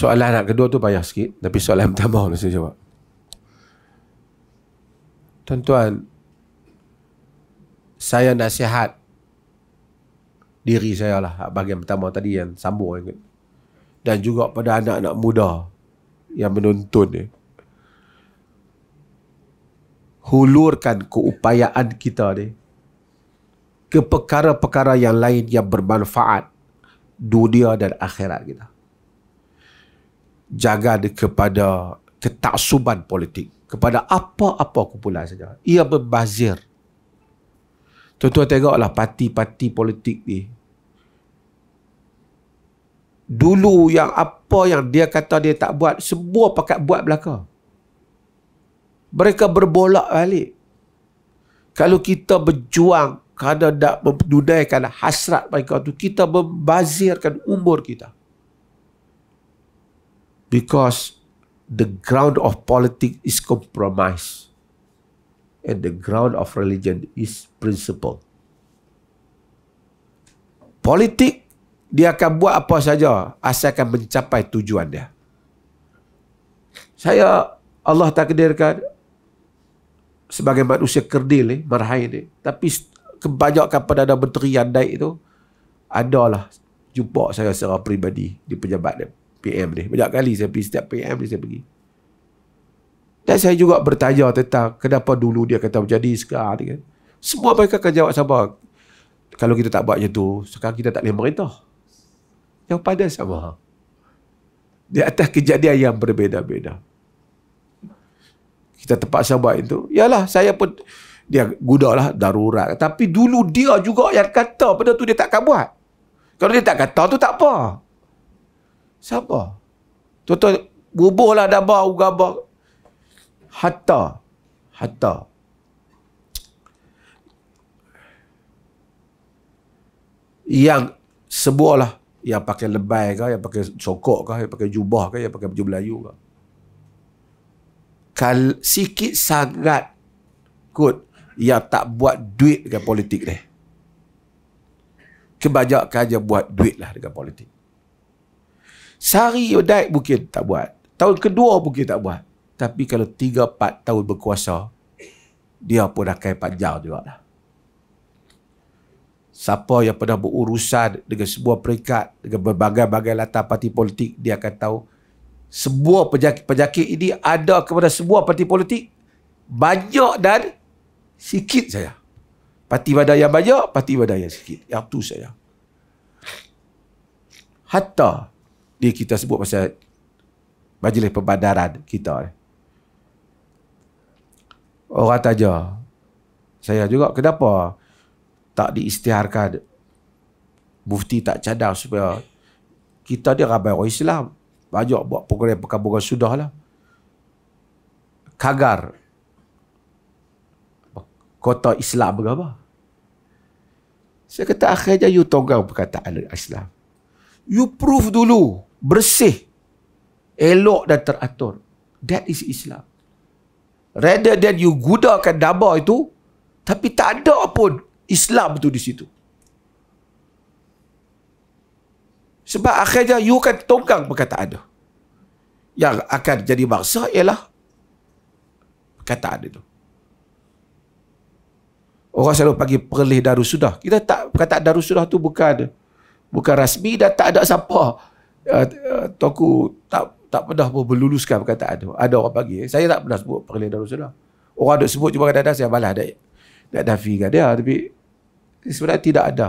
Soalan anak kedua tu payah sikit Tapi soalan <laughs> pertama Saya jawab Tuan-tuan Saya nasihat Diri saya lah Bahagian pertama tadi Yang sambung Dan juga pada anak-anak muda Yang menonton ni Hulurkan keupayaan kita ni Ke perkara-perkara yang lain Yang bermanfaat Dunia dan akhirat kita jaga kepada ketaksuban politik kepada apa-apa kumpulan saja ia berbazir tuan-tuan tengoklah parti-parti politik ni dulu yang apa yang dia kata dia tak buat semua pakat buat belaka mereka berbolak balik kalau kita berjuang kerana nak mendunaikan hasrat mereka tu kita membazirkan umur kita because the ground of politics is compromise and the ground of religion is principle politik dia akan buat apa saja asalkan mencapai tujuan dia saya Allah takdirkan sebagai manusia kerdil ni, marhai ni. Tapi kebanyakan pada ada menteri yang naik tu, adalah jumpa saya secara pribadi di pejabat dia. PM ni Banyak kali saya pergi Setiap PM ni saya pergi Dan saya juga bertanya tentang Kenapa dulu dia kata Menjadi sekarang ni kan Semua mereka akan jawab sama Kalau kita tak buat macam tu Sekarang kita tak boleh merintah Yang pada sama Di atas kejadian yang berbeza-beza. Kita terpaksa buat itu Yalah saya pun Dia gudalah darurat Tapi dulu dia juga yang kata pada tu dia takkan buat Kalau dia tak kata tu tak apa Siapa? Tuan-tuan, bubuhlah bau ugabar. Hatta. Hatta. Yang sebuah lah Yang pakai lebay kah, yang pakai cokok kah, yang pakai jubah kah, yang pakai baju Melayu kah. Kal sikit sangat kot yang tak buat duit dengan politik ni. Kebanyakan je buat duit lah dengan politik. Sari, diet mungkin tak buat. Tahun kedua mungkin tak buat. Tapi kalau tiga, empat tahun berkuasa, dia pun akan panjang juga lah. Siapa yang pernah berurusan dengan sebuah perikat dengan berbagai-bagai latar parti politik, dia akan tahu sebuah penyakit-penyakit ini ada kepada sebuah parti politik banyak dan sikit saya. Parti badan yang banyak, parti badan yang sikit. Yang tu saya. Hatta dia kita sebut pasal majlis perbandaran kita ni. Eh. Orang tanya, saya juga kenapa tak diistiharkan mufti tak cadang supaya kita dia ramai orang Islam. Banyak buat program perkabungan sudah lah. Kagar. Kota Islam berapa? Saya kata akhirnya you tonggang perkataan Islam. You prove dulu bersih, elok dan teratur. That is Islam. Rather than you gudakan daba itu, tapi tak ada pun Islam tu di situ. Sebab akhirnya you akan tonggang perkataan tu. Yang akan jadi bangsa ialah perkataan itu. Orang selalu pergi perlih darus sudah. Kita tak perkataan darus sudah tu bukan bukan rasmi dan tak ada siapa Ah, ah, toku tak tak pernah pun berluluskan perkataan tu. Ada orang panggil. Saya tak pernah sebut perkataan dalam sudah. Orang ada sebut cuma kadang-kadang saya balas ada nak dafi kan dia tapi sebenarnya tidak ada.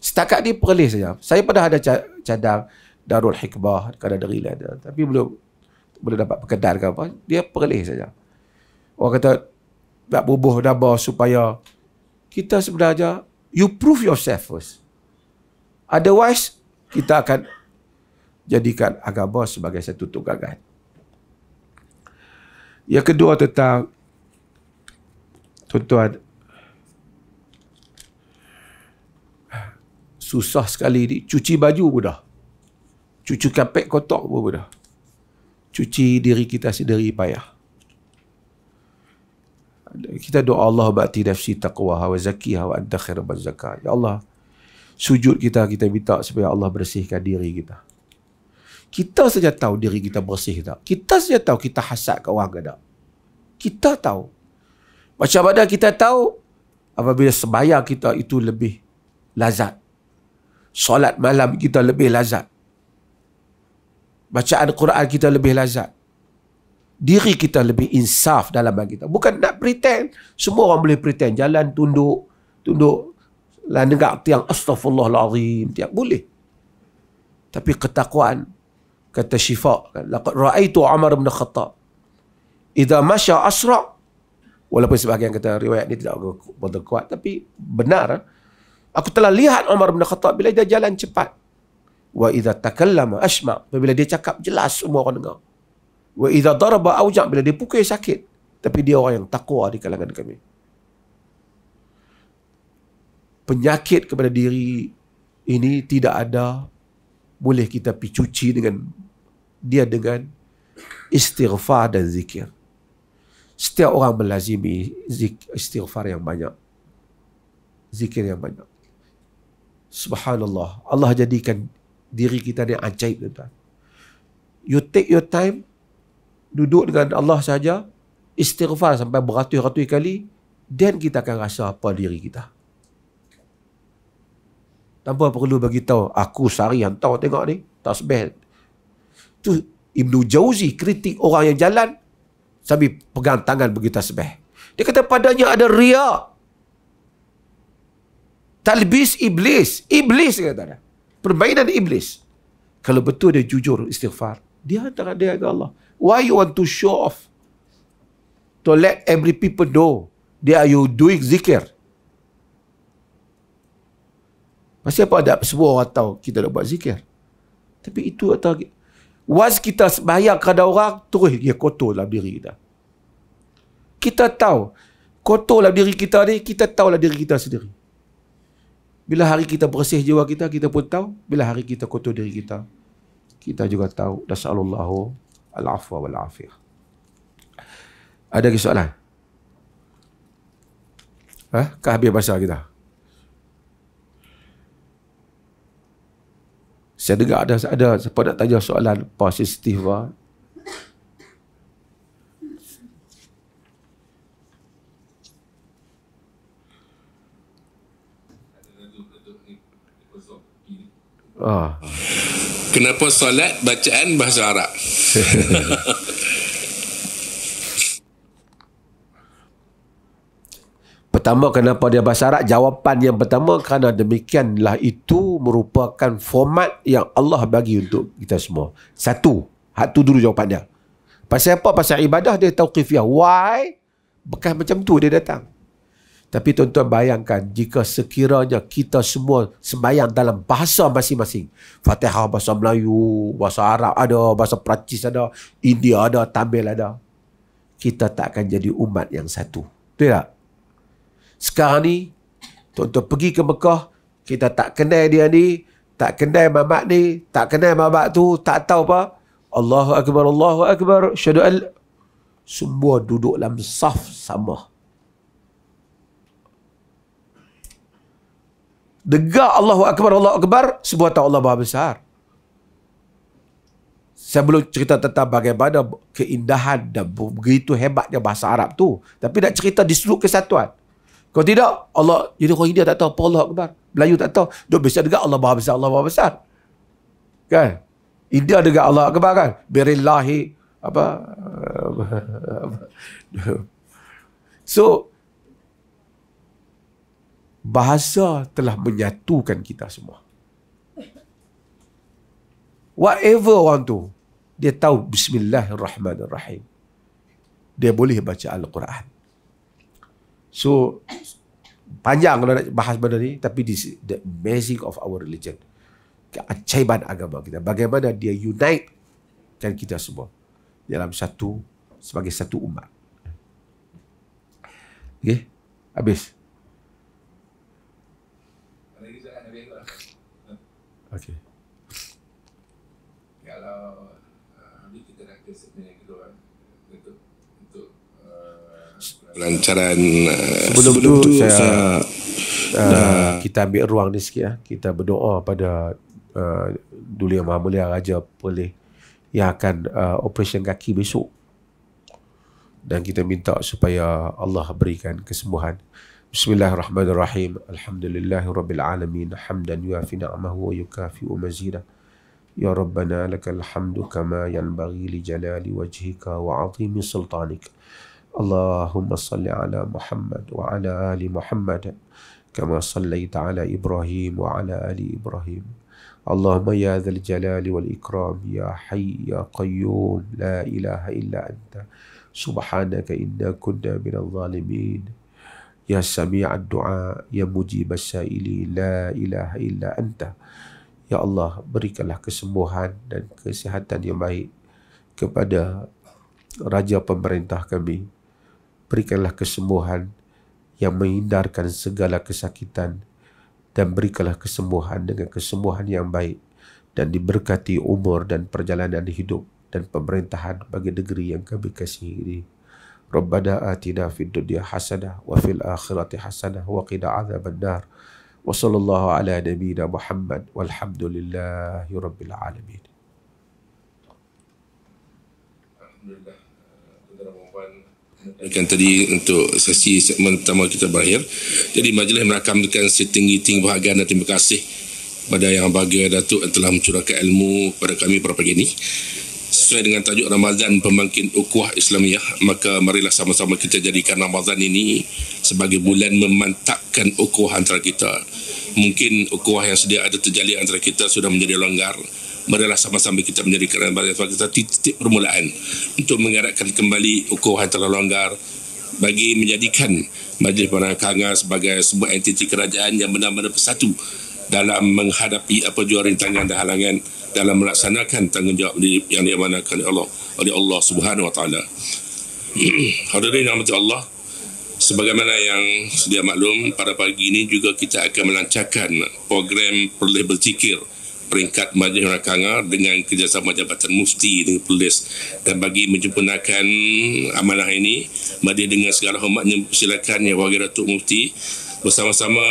Setakat ni perlis saja. Saya pernah ada cadang Darul Hikmah kadang dari lain ada tapi belum boleh dapat perkedal ke apa. Dia perlis saja. Orang kata nak bubuh nama supaya kita sebenarnya you prove yourself first. Otherwise kita akan jadikan Agabus sebagai satu tugasan. Yang kedua tentang tuan-tuan susah sekali ni cuci baju pun dah. Cuci kapek kotak pun, dah. Cuci diri kita sendiri payah. Kita doa Allah bakti nafsi taqwa wa hawa wa anta khairu Ya Allah, sujud kita kita minta supaya Allah bersihkan diri kita. Kita saja tahu diri kita bersih tak? Kita saja tahu kita hasad ke orang ke tak? Kita tahu. Macam mana kita tahu apabila sembahyang kita itu lebih lazat. Solat malam kita lebih lazat. Bacaan Quran kita lebih lazat. Diri kita lebih insaf dalam bagi kita. Bukan nak pretend. Semua orang boleh pretend. Jalan tunduk. Tunduk. Lain negak tiang. Astaghfirullahaladzim. Tiang boleh. Tapi ketakuan kata Syifa laqad raaitu Umar bin Khattab idza masya asra walaupun sebahagian kata riwayat ni tidak betul kuat tapi benar aku telah lihat Umar bin Khattab bila dia jalan cepat wa idza takallama asma bila dia cakap jelas semua orang dengar wa idza daraba auja bila dia pukul sakit tapi dia orang yang takwa di kalangan kami penyakit kepada diri ini tidak ada boleh kita picuci dengan dia dengan istighfar dan zikir. Setiap orang melazimi istighfar yang banyak. Zikir yang banyak. Subhanallah. Allah jadikan diri kita ni ajaib. Tuan. You take your time, duduk dengan Allah saja, istighfar sampai beratus-ratus kali, then kita akan rasa apa diri kita. Tanpa perlu bagi tahu aku sehari tahu tengok ni, tasbih Tu Ibnu Jauzi kritik orang yang jalan sambil pegang tangan begitu sebeh. Dia kata padanya ada ria. Talbis iblis. Iblis dia kata. Permainan iblis. Kalau betul dia jujur istighfar. Dia antara dia dengan Allah. Why you want to show off? To let every people know that are you doing zikir. masih apa ada semua orang tahu kita nak buat zikir. Tapi itu atau Was kita sembahyang kepada orang, terus dia kotor dalam diri kita. Kita tahu, kotor dalam diri kita ni, kita tahu dalam diri kita sendiri. Bila hari kita bersih jiwa kita, kita pun tahu. Bila hari kita kotor diri kita, kita juga tahu. Dasa'alullahu al-afwa wal-afir. Ada lagi soalan? Ha? kah Kehabis bahasa kita? Hmm. Saya dengar ada ada siapa nak tanya soalan positif wa. Ah. Kenapa solat bacaan bahasa Arab? <laughs> Pertama kenapa dia bahasa Arab? Jawapan yang pertama kerana demikianlah itu merupakan format yang Allah bagi untuk kita semua. Satu. Hak tu dulu jawapan dia. Pasal apa? Pasal ibadah dia tauqifiyah. Why? Bekas macam tu dia datang. Tapi tuan-tuan bayangkan jika sekiranya kita semua sembahyang dalam bahasa masing-masing. Fatihah bahasa Melayu, bahasa Arab ada, bahasa Perancis ada, India ada, Tamil ada. Kita tak akan jadi umat yang satu. Betul tak? sekarang ni tuan-tuan pergi ke Mekah kita tak kenal dia ni tak kenal mamak ni tak kenal mamak tu tak tahu apa Allahu Akbar Allahu Akbar syahadu semua duduk dalam saf sama Degak Allahu Akbar Allahu Akbar sebuah tahu Allah Maha Besar saya belum cerita tentang bagaimana keindahan dan begitu hebatnya bahasa Arab tu. Tapi nak cerita di seluruh kesatuan. Kalau tidak, Allah jadi orang India tak tahu apa Allah Akbar. Melayu tak tahu. Dia besar dekat Allah Maha Besar, Allah Maha Besar. Kan? India dekat Allah Akbar kan? Berillahi. Apa? <laughs> so, bahasa telah menyatukan kita semua. Whatever orang tu, dia tahu Bismillahirrahmanirrahim. Dia boleh baca Al-Quran. So panjang kalau nak bahas benda ni tapi this the basic of our religion. Keajaiban agama kita. Bagaimana dia unite kan kita semua dalam satu sebagai satu umat. Okey. Habis. Okay. Kalau uh, ambil kita nak kesempatan yang kedua, eh, pelancaran eh, sebelum, sebelum saya, uh, dah, kita ambil ruang ni sikit uh. kita berdoa pada uh, eh, Duli Yang Maha Mulia Raja Perleh yang akan uh, operasi kaki besok dan kita minta supaya Allah berikan kesembuhan Bismillahirrahmanirrahim Alhamdulillahirrabbilalamin Hamdan yuafi ni'mahu wa yukafi umazira Ya Rabbana lakal hamdu kama yanbaghi li jalali wajhika wa azimi sultanika اللهم صل على محمد وعلى ال محمد كما صليت على ابراهيم وعلى ال ابراهيم اللهم يا ذا الجلال والاكرام يا حي يا قيوم لا اله الا انت سبحانك انا كنا من الظالمين يا سميع الدعاء يا مجيب السائلين لا اله الا انت يا الله berikanlah kesembuhan dan kesihatan yang baik kepada raja pemerintah kami berikanlah kesembuhan yang menghindarkan segala kesakitan dan berikanlah kesembuhan dengan kesembuhan yang baik dan diberkati umur dan perjalanan hidup dan pemerintahan bagi negeri yang kami kasihi ini. Rabbana atina fid dunya hasanah wa fil akhirati hasanah wa qina azaban Wassallallahu ala nabiyyina Muhammad walhamdulillahi rabbil alamin. Alhamdulillah. Rakan tadi untuk sesi segmen pertama kita berakhir. Jadi majlis merakamkan setinggi-tinggi bahagian dan terima kasih kepada yang bahagia Datuk yang telah mencurahkan ilmu pada kami pada pagi ini. Sesuai dengan tajuk Ramadan Pembangkit Ukuah Islamiah, maka marilah sama-sama kita jadikan Ramadan ini sebagai bulan memantapkan ukuah antara kita. Mungkin ukuah yang sedia ada terjadi antara kita sudah menjadi longgar adalah sama-sama kita menjadi kerajaan barat sebagai satu titik permulaan untuk mengeratkan kembali ukuran terlalu longgar bagi menjadikan Majlis Perdana Kanga sebagai sebuah entiti kerajaan yang benar-benar bersatu dalam menghadapi apa jua rintangan dan halangan dalam melaksanakan tanggungjawab yang diamanahkan oleh Allah oleh Allah Subhanahu Wa Taala. <clears throat> Hadirin yang dirahmati Allah, sebagaimana yang sedia maklum pada pagi ini juga kita akan melancarkan program perlih berzikir peringkat Majlis Rakangar dengan kerjasama Jabatan Mufti dengan Polis dan bagi menyempurnakan amanah ini Majlis dengan segala hormatnya silakan Yang Wakil Datuk Mufti bersama-sama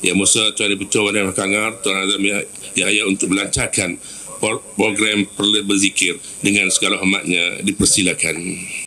Yang Musa Tuan Deputu Majlis Rakangar Tuan Azam ya, ya Yahya untuk melancarkan program Perlis Berzikir dengan segala hormatnya dipersilakan.